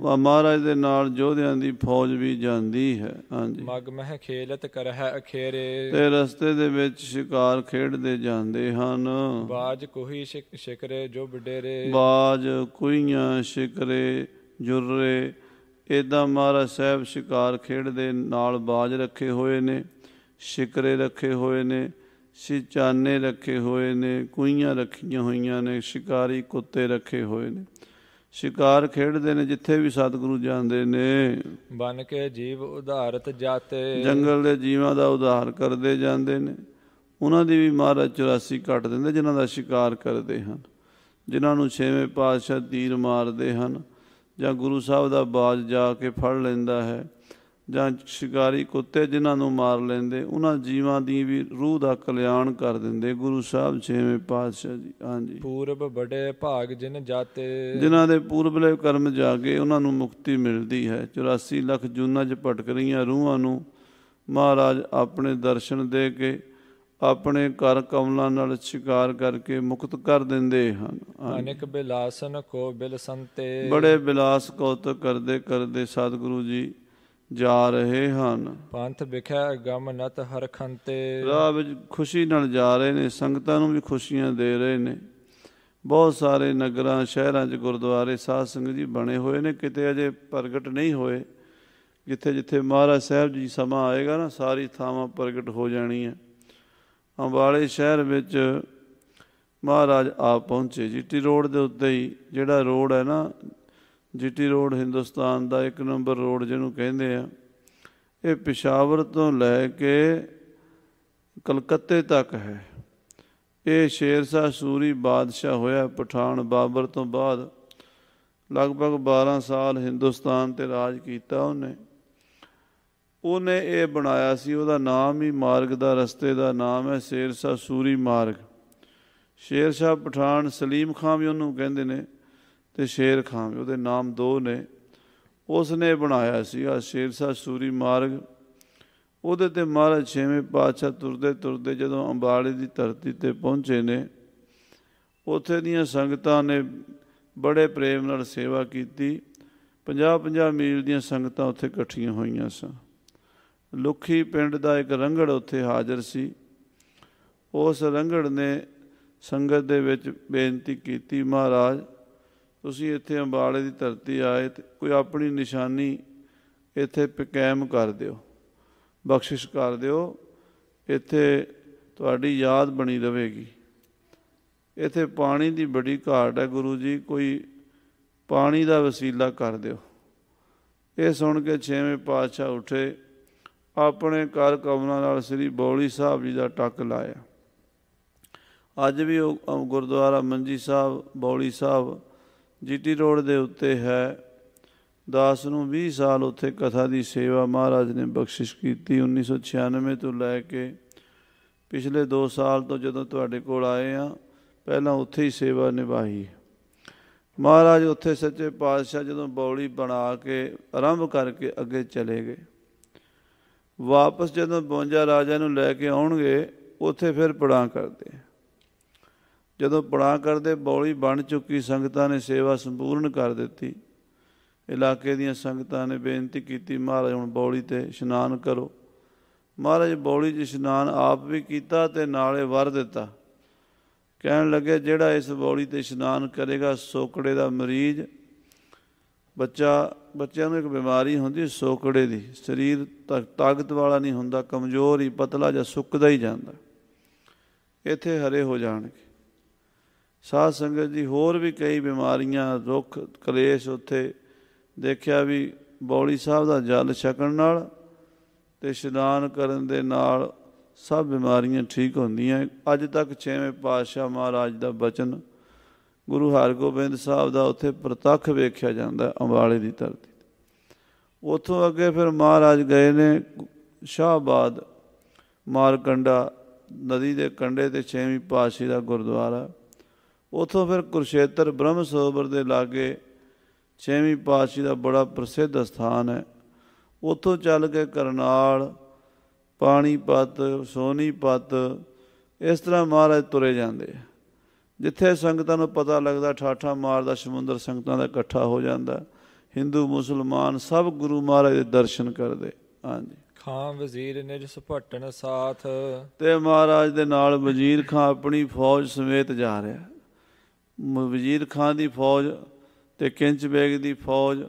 [SPEAKER 2] ਵਾ
[SPEAKER 1] ਮਹਾਰਾਜ ਦੇ ਨਾਲ ਜੋਧਿਆਂ ਦੀ ਫੌਜ ਵੀ ਜਾਂਦੀ ਹੈ ਹਾਂਜੀ
[SPEAKER 2] ਮਗ ਮਹਿ ਖੇਲਤ ਕਰਹਿ ਅਖੇਰੇ ਤੇ ਰਸਤੇ
[SPEAKER 1] ਦੇ ਵਿੱਚ ਸ਼ਿਕਾਰ ਖੇਡਦੇ ਜਾਂਦੇ ਹਨ
[SPEAKER 2] ਬਾਜ ਕੋਈ ਸ਼ਿਕਰੇ ਜੋ ਬਡੇਰੇ ਬਾਜ
[SPEAKER 1] ਕੋਈਆਂ ਸ਼ਿਕਰੇ ਜੁਰਰੇ ਇਦਾਂ ਮਹਾਰਾਜ ਸਾਹਿਬ ਸ਼ਿਕਾਰ ਖੇਡ ਦੇ ਨਾਲ ਬਾਜ ਰੱਖੇ ਹੋਏ ਨੇ ਸ਼ਿਕਰੇ ਰੱਖੇ ਹੋਏ ਨੇ ਸਿਚਾਨੇ ਰੱਖੇ ਹੋਏ ਨੇ ਕੁਈਆਂ ਰੱਖੀਆਂ ਹੋਈਆਂ ਨੇ ਸ਼ਿਕਾਰੀ ਕੁੱਤੇ ਰੱਖੇ ਹੋਏ ਨੇ ਸ਼ਿਕਾਰ ਖੇਡਦੇ ਨੇ ਜਿੱਥੇ ਵੀ ਸਤਿਗੁਰੂ ਜਾਂਦੇ ਨੇ ਬਨ ਕੇ ਜੀਵ
[SPEAKER 2] ਉਧਾਰਤ ਜਾਤੇ ਜੰਗਲ
[SPEAKER 1] ਦੇ ਜੀਵਾਂ ਦਾ ਉਧਾਰ ਕਰਦੇ ਜਾਂਦੇ ਨੇ ਉਹਨਾਂ ਦੀ ਵੀ ਮਹਾਰਾਜ 84 ਕੱਟ ਦਿੰਦੇ ਜਿਨ੍ਹਾਂ ਦਾ ਸ਼ਿਕਾਰ ਕਰਦੇ ਹਨ ਜਿਨ੍ਹਾਂ ਨੂੰ ਛੇਵੇਂ ਪਾਤਸ਼ਾਹ ਤੀਰ ਮਾਰਦੇ ਹਨ ਜਾਂ ਗੁਰੂ ਸਾਹਿਬ ਦਾ ਬਾਜ ਜਾ ਕੇ ਫੜ ਲੈਂਦਾ ਹੈ ਜਾਂ ਸ਼ਿਕਾਰੀ ਕੁੱਤੇ ਜਿਨ੍ਹਾਂ ਨੂੰ ਮਾਰ ਲੈਂਦੇ ਉਹਨਾਂ ਜੀਵਾਂ ਦੀ ਵੀ ਰੂਹ ਦਾ ਕਲਿਆਣ ਕਰ ਦਿੰਦੇ ਗੁਰੂ ਸਾਹਿਬ ਛੇਵੇਂ ਪਾਤਸ਼ਾਹ ਜੀ ਹਾਂਜੀ
[SPEAKER 2] ਪੂਰਬ ਬੜੇ ਭਾਗ ਜਿਨ ਜਾਤੇ ਜਿਨ੍ਹਾਂ ਦੇ
[SPEAKER 1] ਪੂਰਬਲੇ ਕਰਮ ਜਾਗੇ ਉਹਨਾਂ ਨੂੰ ਮੁਕਤੀ ਮਿਲਦੀ ਹੈ 84 ਲੱਖ ਜੁਨਾਂ 'ਚ ਭਟਕ ਰਹੀਆਂ ਰੂਹਾਂ ਨੂੰ ਮਹਾਰਾਜ ਆਪਣੇ ਦਰਸ਼ਨ ਦੇ ਕੇ ਆਪਣੇ ਕਰ ਕਮਲਾਂ ਨਾਲ ਸ਼ਿਕਾਰ ਕਰਕੇ ਮੁਕਤ ਕਰ ਦਿੰਦੇ ਹਨ ਅਨੇਕ
[SPEAKER 2] ਬਿਲਾਸਨ ਕੋ ਬਿਲ ਸੰਤੇ ਬੜੇ
[SPEAKER 1] ਬਿਲਾਸ ਕੌਤਕ ਕਰਦੇ ਕਰਦੇ ਸਤਿਗੁਰੂ ਜੀ ਜਾ ਰਹੇ ਹਨ
[SPEAKER 2] ਪੰਥ ਵਿਖੇ ਗਮ ਨਤ ਹਰਖੰਤੇ ਰਾਹ ਵਿੱਚ
[SPEAKER 1] ਖੁਸ਼ੀ ਨਾਲ ਜਾ ਰਹੇ ਨੇ ਸੰਗਤਾਂ ਨੂੰ ਵੀ ਖੁਸ਼ੀਆਂ ਦੇ ਰਹੇ ਨੇ ਬਹੁਤ ਸਾਰੇ ਨਗਰਾਂ ਸ਼ਹਿਰਾਂ 'ਚ ਗੁਰਦੁਆਰੇ ਸਾਧ ਸੰਗਤ ਜੀ ਬਣੇ ਹੋਏ ਨੇ ਕਿਤੇ ਅਜੇ ਪ੍ਰਗਟ ਨਹੀਂ ਹੋਏ ਜਿੱਥੇ ਜਿੱਥੇ ਮਹਾਰਾਜ ਸਾਹਿਬ ਜੀ ਸਮਾਂ ਆਏਗਾ ਨਾ ਸਾਰੀ ਥਾਵਾਂ ਪ੍ਰਗਟ ਹੋ ਜਾਣੀ ਹੈ ਅੰਬਾਲੇ ਸ਼ਹਿਰ ਵਿੱਚ ਮਹਾਰਾਜ ਆ ਪਹੁੰਚੇ ਜੀਟੀ ਰੋਡ ਦੇ ਉੱਤੇ ਹੀ ਜਿਹੜਾ ਰੋਡ ਹੈ ਨਾ ਜੀਟੀ ਰੋਡ ਹਿੰਦੁਸਤਾਨ ਦਾ ਇੱਕ ਨੰਬਰ ਰੋਡ ਜਿਹਨੂੰ ਕਹਿੰਦੇ ਆ ਇਹ ਪਿਸ਼ਾਵਰ ਤੋਂ ਲੈ ਕੇ ਕਲਕੱਤੇ ਤੱਕ ਹੈ ਇਹ ਸ਼ੇਰ ਸ਼ਾਹ ਸੂਰੀ ਬਾਦਸ਼ਾਹ ਹੋਇਆ ਪਠਾਨ ਬਾਬਰ ਤੋਂ ਬਾਅਦ ਲਗਭਗ 12 ਸਾਲ ਹਿੰਦੁਸਤਾਨ ਤੇ ਰਾਜ ਕੀਤਾ ਉਹਨੇ ਉਹਨੇ ਇਹ ਬਣਾਇਆ ਸੀ ਉਹਦਾ ਨਾਮ ਹੀ ਮਾਰਗ ਦਾ ਰਸਤੇ ਦਾ ਨਾਮ ਹੈ ਸ਼ੇਰਸ਼ਾ ਸੂਰੀ ਮਾਰਗ ਸ਼ੇਰਸ਼ਾ ਪਠਾਨ ਸਲੀਮ ਖਾਨ ਵੀ ਉਹਨੂੰ ਕਹਿੰਦੇ ਨੇ ਤੇ ਸ਼ੇਰ ਖਾਨ ਵੀ ਉਹਦੇ ਨਾਮ ਦੋ ਨੇ ਉਸ ਨੇ ਬਣਾਇਆ ਸੀ ਆ ਸ਼ੇਰਸ਼ਾ ਸੂਰੀ ਮਾਰਗ ਉਹਦੇ ਤੇ ਮਹਾਰਾਜ ਛੇਵੇਂ ਪਾਤਸ਼ਾਹ ਤੁਰਦੇ ਤੁਰਦੇ ਜਦੋਂ ਅੰਬਾਲੇ ਦੀ ਧਰਤੀ ਤੇ ਪਹੁੰਚੇ ਨੇ ਉੱਥੇ ਦੀਆਂ ਸੰਗਤਾਂ ਨੇ ਬੜੇ ਪ੍ਰੇਮ ਨਾਲ ਸੇਵਾ ਕੀਤੀ 50-50 ਮੀਲ ਦੀਆਂ ਸੰਗਤਾਂ ਉੱਥੇ ਇਕੱਠੀਆਂ ਹੋਈਆਂ ਸਨ ਲੁਖੀ ਪਿੰਡ ਦਾ ਇੱਕ ਰੰਗੜ ਉੱਥੇ ਹਾਜ਼ਰ ਸੀ ਉਸ ਰੰਗੜ ਨੇ ਸੰਗਤ ਦੇ ਵਿੱਚ ਬੇਨਤੀ ਕੀਤੀ ਮਹਾਰਾਜ ਤੁਸੀਂ ਇੱਥੇ ਅੰਬਾਲੇ ਦੀ ਧਰਤੀ ਆਏ ਤੇ ਕੋਈ ਆਪਣੀ ਨਿਸ਼ਾਨੀ ਇੱਥੇ ਪਕੈਮ ਕਰ ਦਿਓ ਬਖਸ਼ਿਸ਼ ਕਰ ਦਿਓ ਇੱਥੇ ਤੁਹਾਡੀ ਯਾਦ ਬਣੀ ਰਹੇਗੀ ਇੱਥੇ ਪਾਣੀ ਦੀ ਬੜੀ ਘਾਟ ਹੈ ਗੁਰੂ ਜੀ ਕੋਈ ਪਾਣੀ ਦਾ ਵਸੀਲਾ ਕਰ ਦਿਓ ਇਹ ਸੁਣ ਕੇ ਛੇਵੇਂ ਪਾਤਸ਼ਾਹ ਉੱਠੇ ਆਪਣੇ ਘਰ ਕਮਨਾ ਨਾਲ ਸ੍ਰੀ ਬੌਲੀ ਸਾਹਿਬ ਜੀ ਦਾ ਟੱਕ ਲਾਇਆ ਅੱਜ ਵੀ ਉਹ ਗੁਰਦੁਆਰਾ ਮੰਜੀ ਸਾਹਿਬ ਬੌਲੀ ਸਾਹਿਬ ਜੀਟੀ ਰੋਡ ਦੇ ਉੱਤੇ ਹੈ ਦਾਸ ਨੂੰ 20 ਸਾਲ ਉੱਥੇ ਕਥਾ ਦੀ ਸੇਵਾ ਮਹਾਰਾਜ ਨੇ ਬਖਸ਼ਿਸ਼ ਕੀਤੀ 1996 ਤੋਂ ਲੈ ਕੇ ਪਿਛਲੇ 2 ਸਾਲ ਤੋਂ ਜਦੋਂ ਤੁਹਾਡੇ ਕੋਲ ਆਏ ਆ ਪਹਿਲਾਂ ਉੱਥੇ ਹੀ ਸੇਵਾ ਨਿਭਾਈ ਮਹਾਰਾਜ ਉੱਥੇ ਸੱਚੇ ਪਾਤਸ਼ਾਹ ਜਦੋਂ ਬੌਲੀ ਬਣਾ ਕੇ ਆਰੰਭ ਕਰਕੇ ਅੱਗੇ ਚਲੇ ਗਏ ਵਾਪਸ ਜਦੋਂ 52 ਰਾਜਿਆਂ ਨੂੰ ਲੈ ਕੇ ਆਉਣਗੇ ਉੱਥੇ ਫਿਰ ਪੜਾਂ ਕਰਦੇ ਜਦੋਂ ਪੜਾਂ ਕਰਦੇ ਬੌਲੀ ਬਣ ਚੁੱਕੀ ਸੰਗਤਾਂ ਨੇ ਸੇਵਾ ਸੰਪੂਰਨ ਕਰ ਦਿੱਤੀ ਇਲਾਕੇ ਦੀਆਂ ਸੰਗਤਾਂ ਨੇ ਬੇਨਤੀ ਕੀਤੀ ਮਹਾਰਾਜ ਹੁਣ ਬੌਲੀ ਤੇ ਇਸ਼ਨਾਨ ਕਰੋ ਮਹਾਰਾਜ ਬੌਲੀ 'ਚ ਇਸ਼ਨਾਨ ਆਪ ਵੀ ਕੀਤਾ ਤੇ ਨਾਲੇ ਵਰ ਦਿੱਤਾ ਕਹਿਣ ਲੱਗੇ ਜਿਹੜਾ ਇਸ ਬੌਲੀ ਤੇ ਇਸ਼ਨਾਨ ਕਰੇਗਾ ਸੋਕੜੇ ਦਾ ਮਰੀਜ਼ ਬੱਚਾ ਬੱਚਿਆਂ ਨੂੰ ਇੱਕ ਬਿਮਾਰੀ ਹੁੰਦੀ ਸੋਕੜੇ ਦੀ ਸਰੀਰ ਤਾਕਤ ਵਾਲਾ ਨਹੀਂ ਹੁੰਦਾ ਕਮਜ਼ੋਰ ਹੀ ਪਤਲਾ ਜਾਂ ਸੁੱਕਦਾ ਹੀ ਜਾਂਦਾ ਇੱਥੇ ਹਰੇ ਹੋ ਜਾਣਗੇ ਸਾਧ ਸੰਗਤ ਜੀ ਹੋਰ ਵੀ ਕਈ ਬਿਮਾਰੀਆਂ ਦੁੱਖ ਕਲੇਸ਼ ਉੱਥੇ ਦੇਖਿਆ ਵੀ ਬੌਲੀ ਸਾਹਿਬ ਦਾ ਜਲ ਛਕਣ ਨਾਲ ਤੇ ਇਸ਼ਨਾਨ ਕਰਨ ਦੇ ਨਾਲ ਸਭ ਬਿਮਾਰੀਆਂ ਠੀਕ ਹੁੰਦੀਆਂ ਅੱਜ ਤੱਕ 6ਵੇਂ ਪਾਤਸ਼ਾਹ ਮਹਾਰਾਜ ਦਾ ਬਚਨ ਗੁਰੂ ਹਰਗੋਬਿੰਦ ਸਾਹਿਬ ਦਾ ਉੱਥੇ ਪ੍ਰਤੱਖ ਵੇਖਿਆ ਜਾਂਦਾ ਅੰਬਾਲੇ ਦੀ ਧਰਤੀ ਉਥੋਂ ਅੱਗੇ ਫਿਰ ਮਹਾਰਾਜ ਗਏ ਨੇ ਸ਼ਾਹਬਾਦ ਮਾਰਕੰਡਾ ਨਦੀ ਦੇ ਕੰਢੇ ਤੇ ਛੇਵੀਂ ਪਾਤਸ਼ਾਹੀ ਦਾ ਗੁਰਦੁਆਰਾ ਉਥੋਂ ਫਿਰ ਕੁਰਸ਼ੇਤਰ ਬ੍ਰਹਮ ਸਰੋਵਰ ਦੇ ਲਾਗੇ ਛੇਵੀਂ ਪਾਤਸ਼ਾਹੀ ਦਾ ਬੜਾ ਪ੍ਰਸਿੱਧ ਸਥਾਨ ਹੈ ਉਥੋਂ ਚੱਲ ਕੇ ਕਰਨਾਲ ਪਾਣੀਪਤ ਸੋਨੀਪਤ ਇਸ ਤਰ੍ਹਾਂ ਮਹਾਰਾਜ ਤੁਰੇ ਜਾਂਦੇ ਆ ਜਿੱਥੇ ਸੰਗਤਾਂ ਨੂੰ ਪਤਾ ਲੱਗਦਾ ਠਾਠਾ ਮਾਰਦਾ ਸਮੁੰਦਰ ਸੰਗਤਾਂ ਦਾ ਇਕੱਠਾ ਹੋ ਜਾਂਦਾ ਹਿੰਦੂ ਮੁਸਲਮਾਨ ਸਭ ਗੁਰੂ ਮਹਾਰਾਜ ਦੇ ਦਰਸ਼ਨ ਕਰਦੇ ਹਾਂਜੀ
[SPEAKER 2] ਖਾਂ ਵਜ਼ੀਰ ਨੇ ਜਿਸ ਭਟਣ ਸਾਥ
[SPEAKER 1] ਤੇ ਮਹਾਰਾਜ ਦੇ ਨਾਲ ਵਜ਼ੀਰ ਖਾਂ ਆਪਣੀ ਫੌਜ ਸਮੇਤ ਜਾ ਰਿਹਾ ਵਜ਼ੀਰ ਖਾਂ ਦੀ ਫੌਜ ਤੇ ਕਿੰਚ ਬੇਗ ਦੀ ਫੌਜ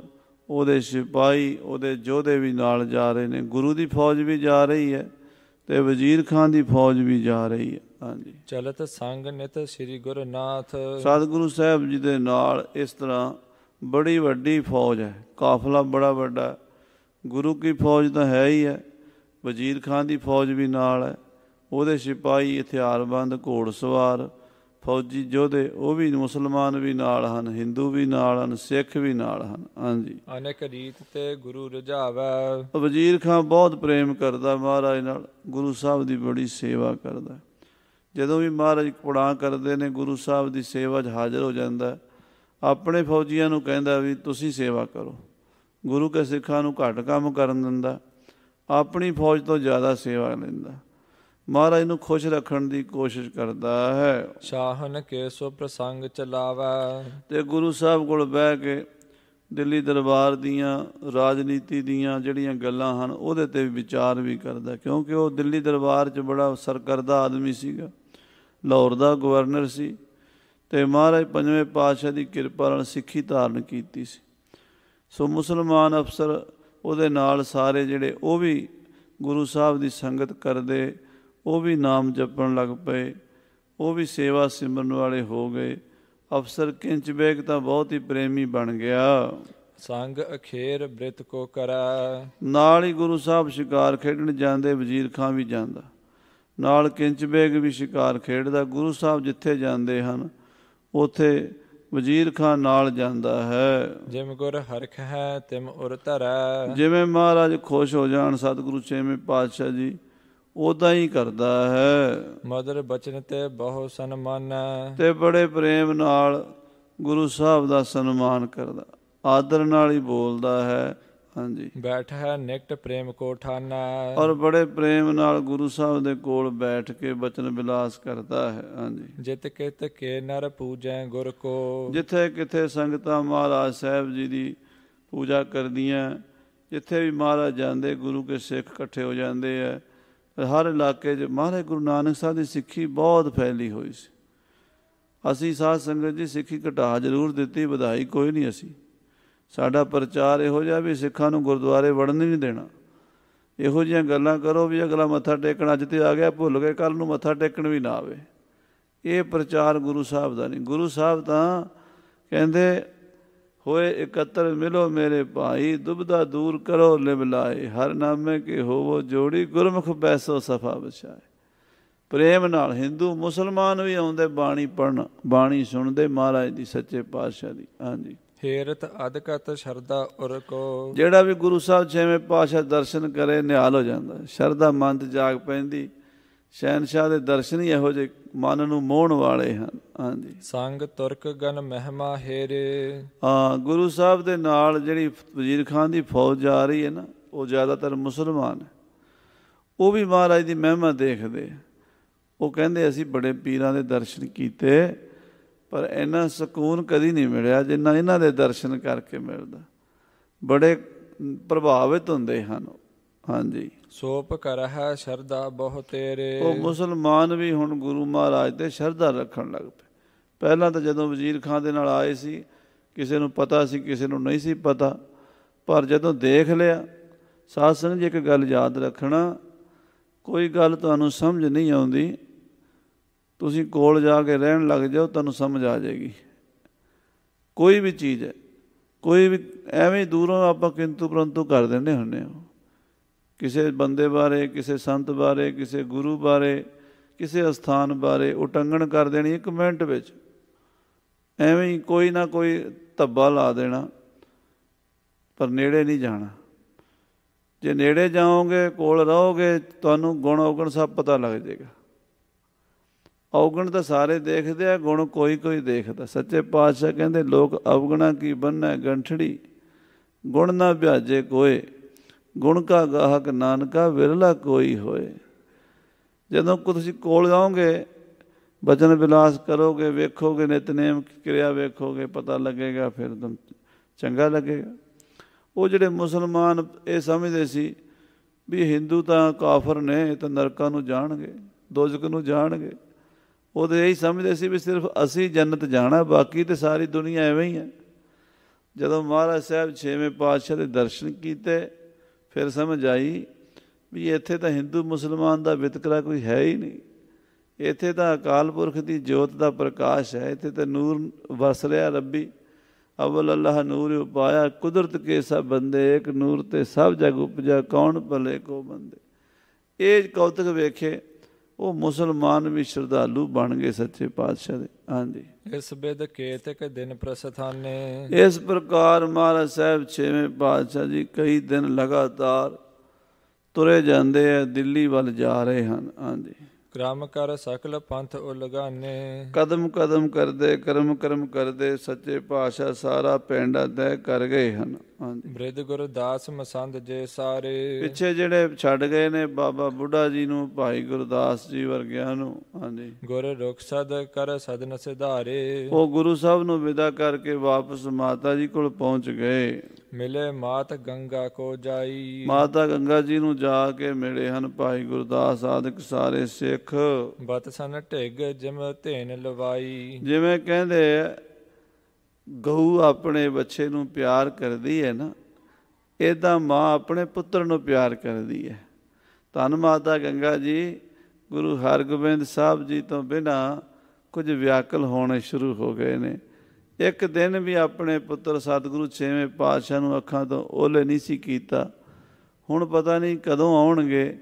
[SPEAKER 1] ਉਹਦੇ ਸਿਪਾਹੀ ਉਹਦੇ ਜੋਧੇ ਵੀ ਨਾਲ ਜਾ ਰਹੇ ਨੇ ਗੁਰੂ ਦੀ ਫੌਜ ਵੀ ਜਾ ਰਹੀ ਹੈ ਤੇ ਵਜ਼ੀਰ ਖਾਨ ਦੀ ਫੌਜ ਵੀ ਜਾ ਰਹੀ ਹੈ ਹਾਂਜੀ
[SPEAKER 2] ਚਲਤ ਸੰਗ ਨਿਤ ਸ੍ਰੀ ਗੁਰਨਾਥ ਸਤਿਗੁਰੂ
[SPEAKER 1] ਸਾਹਿਬ ਜੀ ਦੇ ਨਾਲ ਇਸ ਤਰ੍ਹਾਂ ਬੜੀ ਵੱਡੀ ਫੌਜ ਹੈ ਕਾਫਲਾ ਬੜਾ ਵੱਡਾ ਗੁਰੂ ਕੀ ਫੌਜ ਤਾਂ ਹੈ ਹੀ ਹੈ ਵਜ਼ੀਰ ਖਾਨ ਦੀ ਫੌਜ ਵੀ ਨਾਲ ਹੈ ਉਹਦੇ ਸਿਪਾਹੀ ਹਥਿਆਰਬੰਦ ਘੋੜਸਵਾਰ ਫੌਜੀ ਜੋਧੇ ਉਹ ਵੀ ਮੁਸਲਮਾਨ ਵੀ ਨਾਲ ਹਨ ਹਿੰਦੂ ਵੀ ਨਾਲ ਹਨ ਸਿੱਖ ਵੀ ਨਾਲ ਹਨ ਹਾਂਜੀ
[SPEAKER 2] ਅਨੇਕ ਰੀਤ ਤੇ ਗੁਰੂ ਰਜਾਵੈ
[SPEAKER 1] ਵਜ਼ੀਰ ਖਾਨ ਬਹੁਤ ਪ੍ਰੇਮ ਕਰਦਾ ਮਹਾਰਾਜ ਨਾਲ ਗੁਰੂ ਸਾਹਿਬ ਦੀ ਬੜੀ ਸੇਵਾ ਕਰਦਾ ਜਦੋਂ ਵੀ ਮਹਾਰਾਜ ਕੁੜਾਂ ਕਰਦੇ ਨੇ ਗੁਰੂ ਸਾਹਿਬ ਦੀ ਸੇਵਾ 'ਚ ਹਾਜ਼ਰ ਹੋ ਜਾਂਦਾ ਆਪਣੇ ਫੌਜੀਆਂ ਨੂੰ ਕਹਿੰਦਾ ਵੀ ਤੁਸੀਂ ਸੇਵਾ ਕਰੋ ਗੁਰੂ ਕੇ ਸਿੱਖਾਂ ਨੂੰ ਘੱਟ ਕੰਮ ਕਰਨ ਦਿੰਦਾ ਆਪਣੀ ਫੌਜ ਤੋਂ ਜ਼ਿਆਦਾ ਸੇਵਾ ਲੈਂਦਾ ਮਹਾਰਾਜ ਨੂੰ ਖੁਸ਼ ਰੱਖਣ ਦੀ ਕੋਸ਼ਿਸ਼ ਕਰਦਾ ਹੈ
[SPEAKER 2] ਸ਼ਾਹਨ ਕੇ ਸੋ ਪ੍ਰਸੰਗ ਚਲਾਵਾ
[SPEAKER 1] ਤੇ ਗੁਰੂ ਸਾਹਿਬ ਕੋਲ ਬਹਿ ਕੇ ਦਿੱਲੀ ਦਰਬਾਰ ਦੀਆਂ ਰਾਜਨੀਤੀ ਦੀਆਂ ਜਿਹੜੀਆਂ ਗੱਲਾਂ ਹਨ ਉਹਦੇ ਤੇ ਵਿਚਾਰ ਵੀ ਕਰਦਾ ਕਿਉਂਕਿ ਉਹ ਦਿੱਲੀ ਦਰਬਾਰ 'ਚ ਬੜਾ ਸਰਕਰਦਾ ਆਦਮੀ ਸੀਗਾ ਲਾਹੌਰ ਦਾ ਗਵਰਨਰ ਸੀ ਤੇ ਮਹਾਰਾਜ ਪੰਜਵੇਂ ਪਾਤਸ਼ਾਹ ਦੀ ਕਿਰਪਾ ਨਾਲ ਸਿੱਖੀ ਧਾਰਨ ਕੀਤੀ ਸੀ ਸੋ ਮੁਸਲਮਾਨ ਅਫਸਰ ਉਹਦੇ ਨਾਲ ਸਾਰੇ ਜਿਹੜੇ ਉਹ ਵੀ ਗੁਰੂ ਸਾਹਿਬ ਦੀ ਸੰਗਤ ਕਰਦੇ ਉਹ ਵੀ ਨਾਮ ਜਪਣ ਲੱਗ ਪਏ ਉਹ ਵੀ ਸੇਵਾ ਸਿਮਰਨ ਵਾਲੇ ਹੋ ਗਏ ਅਫਸਰ ਕਿੰਚਬੇਗ ਤਾਂ ਬਹੁਤ ਹੀ ਪ੍ਰੇਮੀ ਬਣ ਗਿਆ
[SPEAKER 2] ਸੰਗ ਅਖੇਰ ਬ੍ਰਿਤ ਕੋ ਕਰਾ
[SPEAKER 1] ਨਾਲ ਹੀ ਗੁਰੂ ਸਾਹਿਬ ਸ਼ਿਕਾਰ ਖੇਡਣ ਜਾਂਦੇ ਵਜ਼ੀਰ ਖਾਂ ਵੀ ਜਾਂਦਾ ਨਾਲ ਕਿੰਚਬੇਗ ਵੀ ਸ਼ਿਕਾਰ ਖੇਡਦਾ ਗੁਰੂ ਸਾਹਿਬ ਜਿੱਥੇ ਜਾਂਦੇ ਹਨ ਉਥੇ ਵਜ਼ੀਰ ਖਾਨ ਨਾਲ ਜਾਂਦਾ ਹੈ
[SPEAKER 2] ਜਿਮ ਗੁਰ ਹਰਖ ਹੈ ਤਿਮ ਉਰ ਧਰੈ ਜਿਵੇਂ
[SPEAKER 1] ਮਹਾਰਾਜ ਖੁਸ਼ ਹੋ ਜਾਣ ਸਤਿਗੁਰੂ ਛੇਵੇਂ ਪਾਤਸ਼ਾਹ ਜੀ ਉਦਾਂ ਹੀ ਕਰਦਾ ਹੈ
[SPEAKER 2] ਮਦਰ ਬਚਨ ਤੇ ਬਹੁ ਸਨਮਾਨ ਤੇ ਬੜੇ
[SPEAKER 1] ਪ੍ਰੇਮ ਨਾਲ ਗੁਰੂ ਸਾਹਿਬ ਦਾ ਸਨਮਾਨ ਕਰਦਾ ਆਦਰ ਨਾਲ ਹੀ ਬੋਲਦਾ ਹੈ ਹਾਂਜੀ
[SPEAKER 2] ਬੈਠ ਹੈ ਨਿਕਟ ਪ੍ਰੇਮ ਕੋ ਠਾਨਾ ਔਰ ਬੜੇ
[SPEAKER 1] ਪ੍ਰੇਮ ਨਾਲ ਗੁਰੂ ਸਾਹਿਬ ਦੇ ਕੋਲ ਬੈਠ ਕੇ ਬਚਨ ਬਿਲਾਸ ਕਰਦਾ ਹੈ ਹਾਂਜੀ
[SPEAKER 2] ਜਿਤ ਕਿਤ ਕੇ ਨਰ ਪੂਜੈ ਗੁਰ ਕੋ ਜਿੱਥੇ
[SPEAKER 1] ਕਿਥੇ ਸੰਗਤਾਂ ਮਹਾਰਾਜ ਸਾਹਿਬ ਜੀ ਦੀ ਪੂਜਾ ਕਰਦੀਆਂ ਜਿੱਥੇ ਵੀ ਮਹਾਰਾਜ ਜਾਂਦੇ ਗੁਰੂ ਕੇ ਸਿੱਖ ਇਕੱਠੇ ਹੋ ਜਾਂਦੇ ਆ ਹਰ ਇਲਾਕੇ 'ਚ ਮਹਾਰਾਜ ਗੁਰੂ ਨਾਨਕ ਸਾਹਿਬ ਦੀ ਸਿੱਖੀ ਬਹੁਤ ਫੈਲੀ ਹੋਈ ਸੀ ਅਸੀਂ ਸਾਧ ਸੰਗਤ ਦੀ ਸਿੱਖੀ ਘਟਾ ਜ਼ਰੂਰ ਦਿੱਤੀ ਵਧਾਈ ਕੋਈ ਨਹੀਂ ਅਸੀਂ ਸਾਡਾ ਪ੍ਰਚਾਰ ਇਹੋ ਜਿਹਾ ਵੀ ਸਿੱਖਾਂ ਨੂੰ ਗੁਰਦੁਆਰੇ ਵੜਨ ਨਹੀਂ ਦੇਣਾ ਇਹੋ ਜਿਹੀਆਂ ਗੱਲਾਂ ਕਰੋ ਵੀ ਅਗਲਾ ਮੱਥਾ ਟੇਕਣ ਅੱਜ ਤੇ ਆ ਗਿਆ ਭੁੱਲ ਗਏ ਕੱਲ ਨੂੰ ਮੱਥਾ ਟੇਕਣ ਵੀ ਨਾ ਆਵੇ ਇਹ ਪ੍ਰਚਾਰ ਗੁਰੂ ਸਾਹਿਬ ਦਾ ਨਹੀਂ ਗੁਰੂ ਸਾਹਿਬ ਤਾਂ ਕਹਿੰਦੇ ਹੋਏ ਇਕੱਤਰ ਮਿਲੋ ਮੇਰੇ ਭਾਈ ਦੁਬਦਾ ਦੂਰ ਕਰੋ ਲਿਬਲਾਏ ਹਰ ਨਾਮੇ ਕੇ ਹੋਵੋ ਜੋੜੀ ਗੁਰਮੁਖ ਬੈਸੋ ਸਫਾ ਬਚਾਏ ਪ੍ਰੇਮ ਨਾਲ Hindu ਮੁਸਲਮਾਨ ਵੀ ਆਉਂਦੇ ਬਾਣੀ ਪੜਨ ਬਾਣੀ ਸੁਣਦੇ ਮਹਾਰਾਜ ਦੀ ਸੱਚੇ ਪਾਤਸ਼ਾਹ ਦੀ ਹਾਂਜੀ
[SPEAKER 2] ਹੇਰਤ ਅਦਕਤ ਸ਼ਰਦਾ ਉਰ ਕੋ ਜਿਹੜਾ ਵੀ
[SPEAKER 1] ਗੁਰੂ ਸਾਹਿਬ ਜਿਵੇਂ ਪਾਤਸ਼ਾਹ ਦਰਸ਼ਨ ਕਰੇ ਨਿਹਾਲ ਹੋ ਜਾਂਦਾ ਸ਼ਰਦਾ ਮੰਦ ਜਾਗ ਪੈਂਦੀ ਸ਼ਹਿਨशाह ਦੇ ਦਰਸ਼ਨ ਹੀ ਇਹੋ ਜਿਹੇ ਮਨ ਨੂੰ ਮੋਹਣ ਵਾਲੇ ਹਨ ਹਾਂਜੀ
[SPEAKER 2] ਸੰਗ ਤੁਰਕ ਗਨ ਮਹਿਮਾ ਹੇਰੇ
[SPEAKER 1] ਆ ਗੁਰੂ ਸਾਹਿਬ ਦੇ ਨਾਲ ਜਿਹੜੀ ਵਜ਼ੀਰ ਖਾਨ ਦੀ ਫੌਜ ਜਾ ਰਹੀ ਹੈ ਨਾ ਉਹ ਜ਼ਿਆਦਾਤਰ ਮੁਸਲਮਾਨ ਹੈ ਉਹ ਵੀ ਮਹਾਰਾਜ ਦੀ ਮਹਿਮਾ ਦੇਖਦੇ ਉਹ ਕਹਿੰਦੇ ਅਸੀਂ ਬੜੇ ਪੀਰਾਂ ਦੇ ਦਰਸ਼ਨ ਕੀਤੇ ਪਰ ਇੰਨਾ ਸਕੂਨ ਕਦੀ ਨਹੀਂ ਮਿਲਿਆ ਜਿੰਨਾ ਇਹਨਾਂ ਦੇ ਦਰਸ਼ਨ ਕਰਕੇ ਮਿਲਦਾ ਬੜੇ ਪ੍ਰਭਾਵਿਤ ਹੁੰਦੇ ਹਨ ਹਾਂਜੀ
[SPEAKER 2] ਸੋਪ ਕਰਹਿ ਸ਼ਰਧਾ ਬਹੁ ਤੇਰੇ ਉਹ
[SPEAKER 1] ਮੁਸਲਮਾਨ ਵੀ ਹੁਣ ਗੁਰੂ ਮਹਾਰਾਜ ਤੇ ਸ਼ਰਧਾ ਰੱਖਣ ਲੱਗ ਪਏ ਪਹਿਲਾਂ ਤਾਂ ਜਦੋਂ ਵਜ਼ੀਰ ਖਾਨ ਦੇ ਨਾਲ ਆਏ ਸੀ ਕਿਸੇ ਨੂੰ ਪਤਾ ਸੀ ਕਿਸੇ ਨੂੰ ਨਹੀਂ ਸੀ ਪਤਾ ਪਰ ਜਦੋਂ ਦੇਖ ਲਿਆ ਸਾਧ ਸੰਗਤ ਜੀ ਇੱਕ ਗੱਲ ਯਾਦ ਰੱਖਣਾ ਕੋਈ ਗੱਲ ਤੁਹਾਨੂੰ ਸਮਝ ਨਹੀਂ ਆਉਂਦੀ ਤੁਸੀਂ ਕੋਲ ਜਾ ਕੇ ਰਹਿਣ ਲੱਗ ਜਾਓ ਤੁਹਾਨੂੰ ਸਮਝ ਆ ਜਾਏਗੀ ਕੋਈ ਵੀ ਚੀਜ਼ ਹੈ ਕੋਈ ਵੀ ਐਵੇਂ ਦੂਰੋਂ ਆਪਾਂ ਕਿੰਤੂ ਪਰੰਤੂ ਕਰ ਦਿੰਦੇ ਹੁੰਨੇ ਆ ਕਿਸੇ ਬੰਦੇ ਬਾਰੇ ਕਿਸੇ ਸੰਤ ਬਾਰੇ ਕਿਸੇ ਗੁਰੂ ਬਾਰੇ ਕਿਸੇ ਸਥਾਨ ਬਾਰੇ ਉਟੰਗਣ ਕਰ ਦੇਣੀ ਇੱਕ ਮਿੰਟ ਵਿੱਚ ਐਵੇਂ ਹੀ ਕੋਈ ਨਾ ਕੋਈ ਧੱਬਾ ਲਾ ਦੇਣਾ ਪਰ ਨੇੜੇ ਨਹੀਂ ਜਾਣਾ ਜੇ ਨੇੜੇ ਜਾਓਗੇ ਕੋਲ ਰਹੋਗੇ ਤੁਹਾਨੂੰ ਗੁਣ ਔਗਣ ਸਭ ਪਤਾ ਲੱਗ ਜਾਏਗਾ ਔਗਣ ਤਾਂ ਸਾਰੇ ਦੇਖਦੇ ਆ ਗੁਣ ਕੋਈ ਕੋਈ ਦੇਖਦਾ ਸੱਚੇ ਪਾਤਸ਼ਾਹ ਕਹਿੰਦੇ ਲੋਕ ਔਗਣਾ ਕੀ ਬੰਨਾ ਗੰਠੜੀ ਗੁਣ ਨਾ ਭਾਜੇ ਕੋਏ ਗੁਣ ਕਾ ਗਾਹਕ ਨਾਨਕਾ ਵਿਰਲਾ ਕੋਈ ਹੋਏ ਜਦੋਂ ਕੋ ਤੁਸੀਂ ਕੋਲ ਜਾਓਗੇ ਬਚਨ ਵਿਲਾਸ ਕਰੋਗੇ ਵੇਖੋਗੇ ਨਿਤਨੇਮ ਕਿਰਿਆ ਵੇਖੋਗੇ ਪਤਾ ਲੱਗੇਗਾ ਫਿਰ ਤੁਮ ਚੰਗਾ ਲੱਗੇਗਾ ਉਹ ਜਿਹੜੇ ਮੁਸਲਮਾਨ ਇਹ ਸਮਝਦੇ ਸੀ ਵੀ ਹਿੰਦੂ ਤਾਂ ਕਾਫਰ ਨੇ ਇਹ ਤਾਂ ਨਰਕਾਂ ਨੂੰ ਜਾਣਗੇ ਦੋਜ਼ਖ ਨੂੰ ਜਾਣਗੇ ਉਹ ਤੇ ਇਹੀ ਸਮਝਦੇ ਸੀ ਵੀ ਸਿਰਫ ਅਸੀਂ ਜੰਨਤ ਜਾਣਾ ਬਾਕੀ ਤੇ ਸਾਰੀ ਦੁਨੀਆ ਐਵੇਂ ਹੀ ਹੈ ਜਦੋਂ ਮਹਾਰਾਜ ਸਾਹਿਬ 6ਵੇਂ ਪਾਤਸ਼ਾਹ ਦੇ ਦਰਸ਼ਨ ਕੀਤੇ ਫਿਰ ਸਮਝ ਆਈ ਵੀ ਇੱਥੇ ਤਾਂ ਹਿੰਦੂ ਮੁਸਲਮਾਨ ਦਾ ਵਿਤਕਰਾ ਕੋਈ ਹੈ ਹੀ ਨਹੀਂ ਇੱਥੇ ਤਾਂ ਅਕਾਲ ਪੁਰਖ ਦੀ ਜੋਤ ਦਾ ਪ੍ਰਕਾਸ਼ ਹੈ ਇੱਥੇ ਤਾਂ ਨੂਰ ਵਸ ਰਿਹਾ ਰੱਬੀ ਅਵਲ ਅੱਲਾਹ ਨੂਰ ਉਪਾਇਆ ਕੁਦਰਤ ਕੇ ਸਭ ਬੰਦੇ ਇੱਕ ਨੂਰ ਤੇ ਸਭ ਜਗ ਉਪਜਾ ਕੌਣ ਭਲੇ ਕੋ ਬੰਦੇ ਇਹ ਕੌਤਕ ਵੇਖੇ ਉਹ ਮੁਸਲਮਾਨ ਵੀ ਸ਼ਰਧਾਲੂ ਬਣ ਗਏ ਸੱਚੇ ਪਾਤਸ਼ਾਹ ਦੇ ਹਾਂਜੀ
[SPEAKER 2] ਇਸ ਬਿਦ ਤੇ ਕੇ ਦਿਨ ਪ੍ਰਸਥਾਨੇ ਇਸ
[SPEAKER 1] ਪ੍ਰਕਾਰ ਮਹਾਰਾਜ ਸਾਹਿਬ ਛੇਵੇਂ ਪਾਤਸ਼ਾਹ ਜੀ ਕਈ ਦਿਨ ਲਗਾਤਾਰ ਤੁਰੇ ਜਾਂਦੇ ਆ ਦਿੱਲੀ ਵੱਲ ਜਾ ਰਹੇ ਹਨ ਹਾਂਜੀ
[SPEAKER 2] ਕਰਮ ਕਰ ਸਕਲ ਪੰਥ ਉਲਗਾਨੇ
[SPEAKER 1] ਕਦਮ ਕਦਮ ਕਰਦੇ ਕਰਮ ਕਰਮ ਕਰਦੇ ਸੱਚੇ ਪਾਤਸ਼ਾਹ ਸਾਰਾ ਪਿੰਡ ਅਦੈ ਕਰ ਗਏ ਹਨ
[SPEAKER 2] ਹਾਂਜੀ ਬ੍ਰਿਧ ਗੁਰਦਾਸ ਮਸੰਦ ਜੇ ਸਾਰੇ ਪਿੱਛੇ
[SPEAKER 1] ਜਿਹੜੇ ਛੱਡ ਗਏ ਨੇ ਬਾਬਾ ਬੁੱਢਾ ਜੀ ਨੂੰ ਭਾਈ ਗੁਰਦਾਸ ਜੀ ਵਰਗਿਆਂ
[SPEAKER 2] ਨੂੰ ਹਾਂਜੀ ਗੁਰ ਸਦ ਕਰ ਸਦਨ ਸਿਧਾਰੇ ਉਹ ਗੁਰੂ
[SPEAKER 1] ਸਾਹਿਬ ਨੂੰ ਵਿਦਾ ਕਰਕੇ ਵਾਪਸ ਮਾਤਾ ਜੀ ਕੋਲ ਪਹੁੰਚ ਗਏ
[SPEAKER 2] ਮਿਲੇ ਮਾਤ ਗੰਗਾ ਕੋ ਜਾਈ ਮਾਤਾ
[SPEAKER 1] ਗੰਗਾ ਜੀ ਨੂੰ ਜਾ ਕੇ ਮਿਲੇ ਹਨ ਭਾਈ ਗੁਰਦਾਸ ਆਦਿਕ ਸਾਰੇ ਸਿੱਖ
[SPEAKER 2] ਬਤ ਸਨ ਢਿਗ ਜਿਮ ਧੇਨ ਲਵਾਈ
[SPEAKER 1] ਜਿਵੇਂ ਕਹਿੰਦੇ ਗਊ ਆਪਣੇ ਬੱਚੇ ਨੂੰ ਪਿਆਰ ਕਰਦੀ ਹੈ ਨਾ ਇਦਾਂ ਮਾਂ ਆਪਣੇ ਪੁੱਤਰ ਨੂੰ ਪਿਆਰ ਕਰਦੀ ਹੈ ਧੰਨ ਮਾਤਾ ਗੰਗਾ ਜੀ ਗੁਰੂ ਹਰਗੋਬਿੰਦ ਸਾਹਿਬ ਜੀ ਤੋਂ ਬਿਨਾ ਕੁਝ ਵਿਆਕਲ ਹੋਣੇ ਸ਼ੁਰੂ ਹੋ ਗਏ ਨੇ ਇੱਕ ਦਿਨ ਵੀ ਆਪਣੇ ਪੁੱਤਰ ਸਤਿਗੁਰੂ ਛੇਵੇਂ ਪਾਤਸ਼ਾਹ ਨੂੰ ਅੱਖਾਂ ਤੋਂ ਓਲੇ ਨਹੀਂ ਸੀ ਕੀਤਾ ਹੁਣ ਪਤਾ ਨਹੀਂ ਕਦੋਂ ਆਉਣਗੇ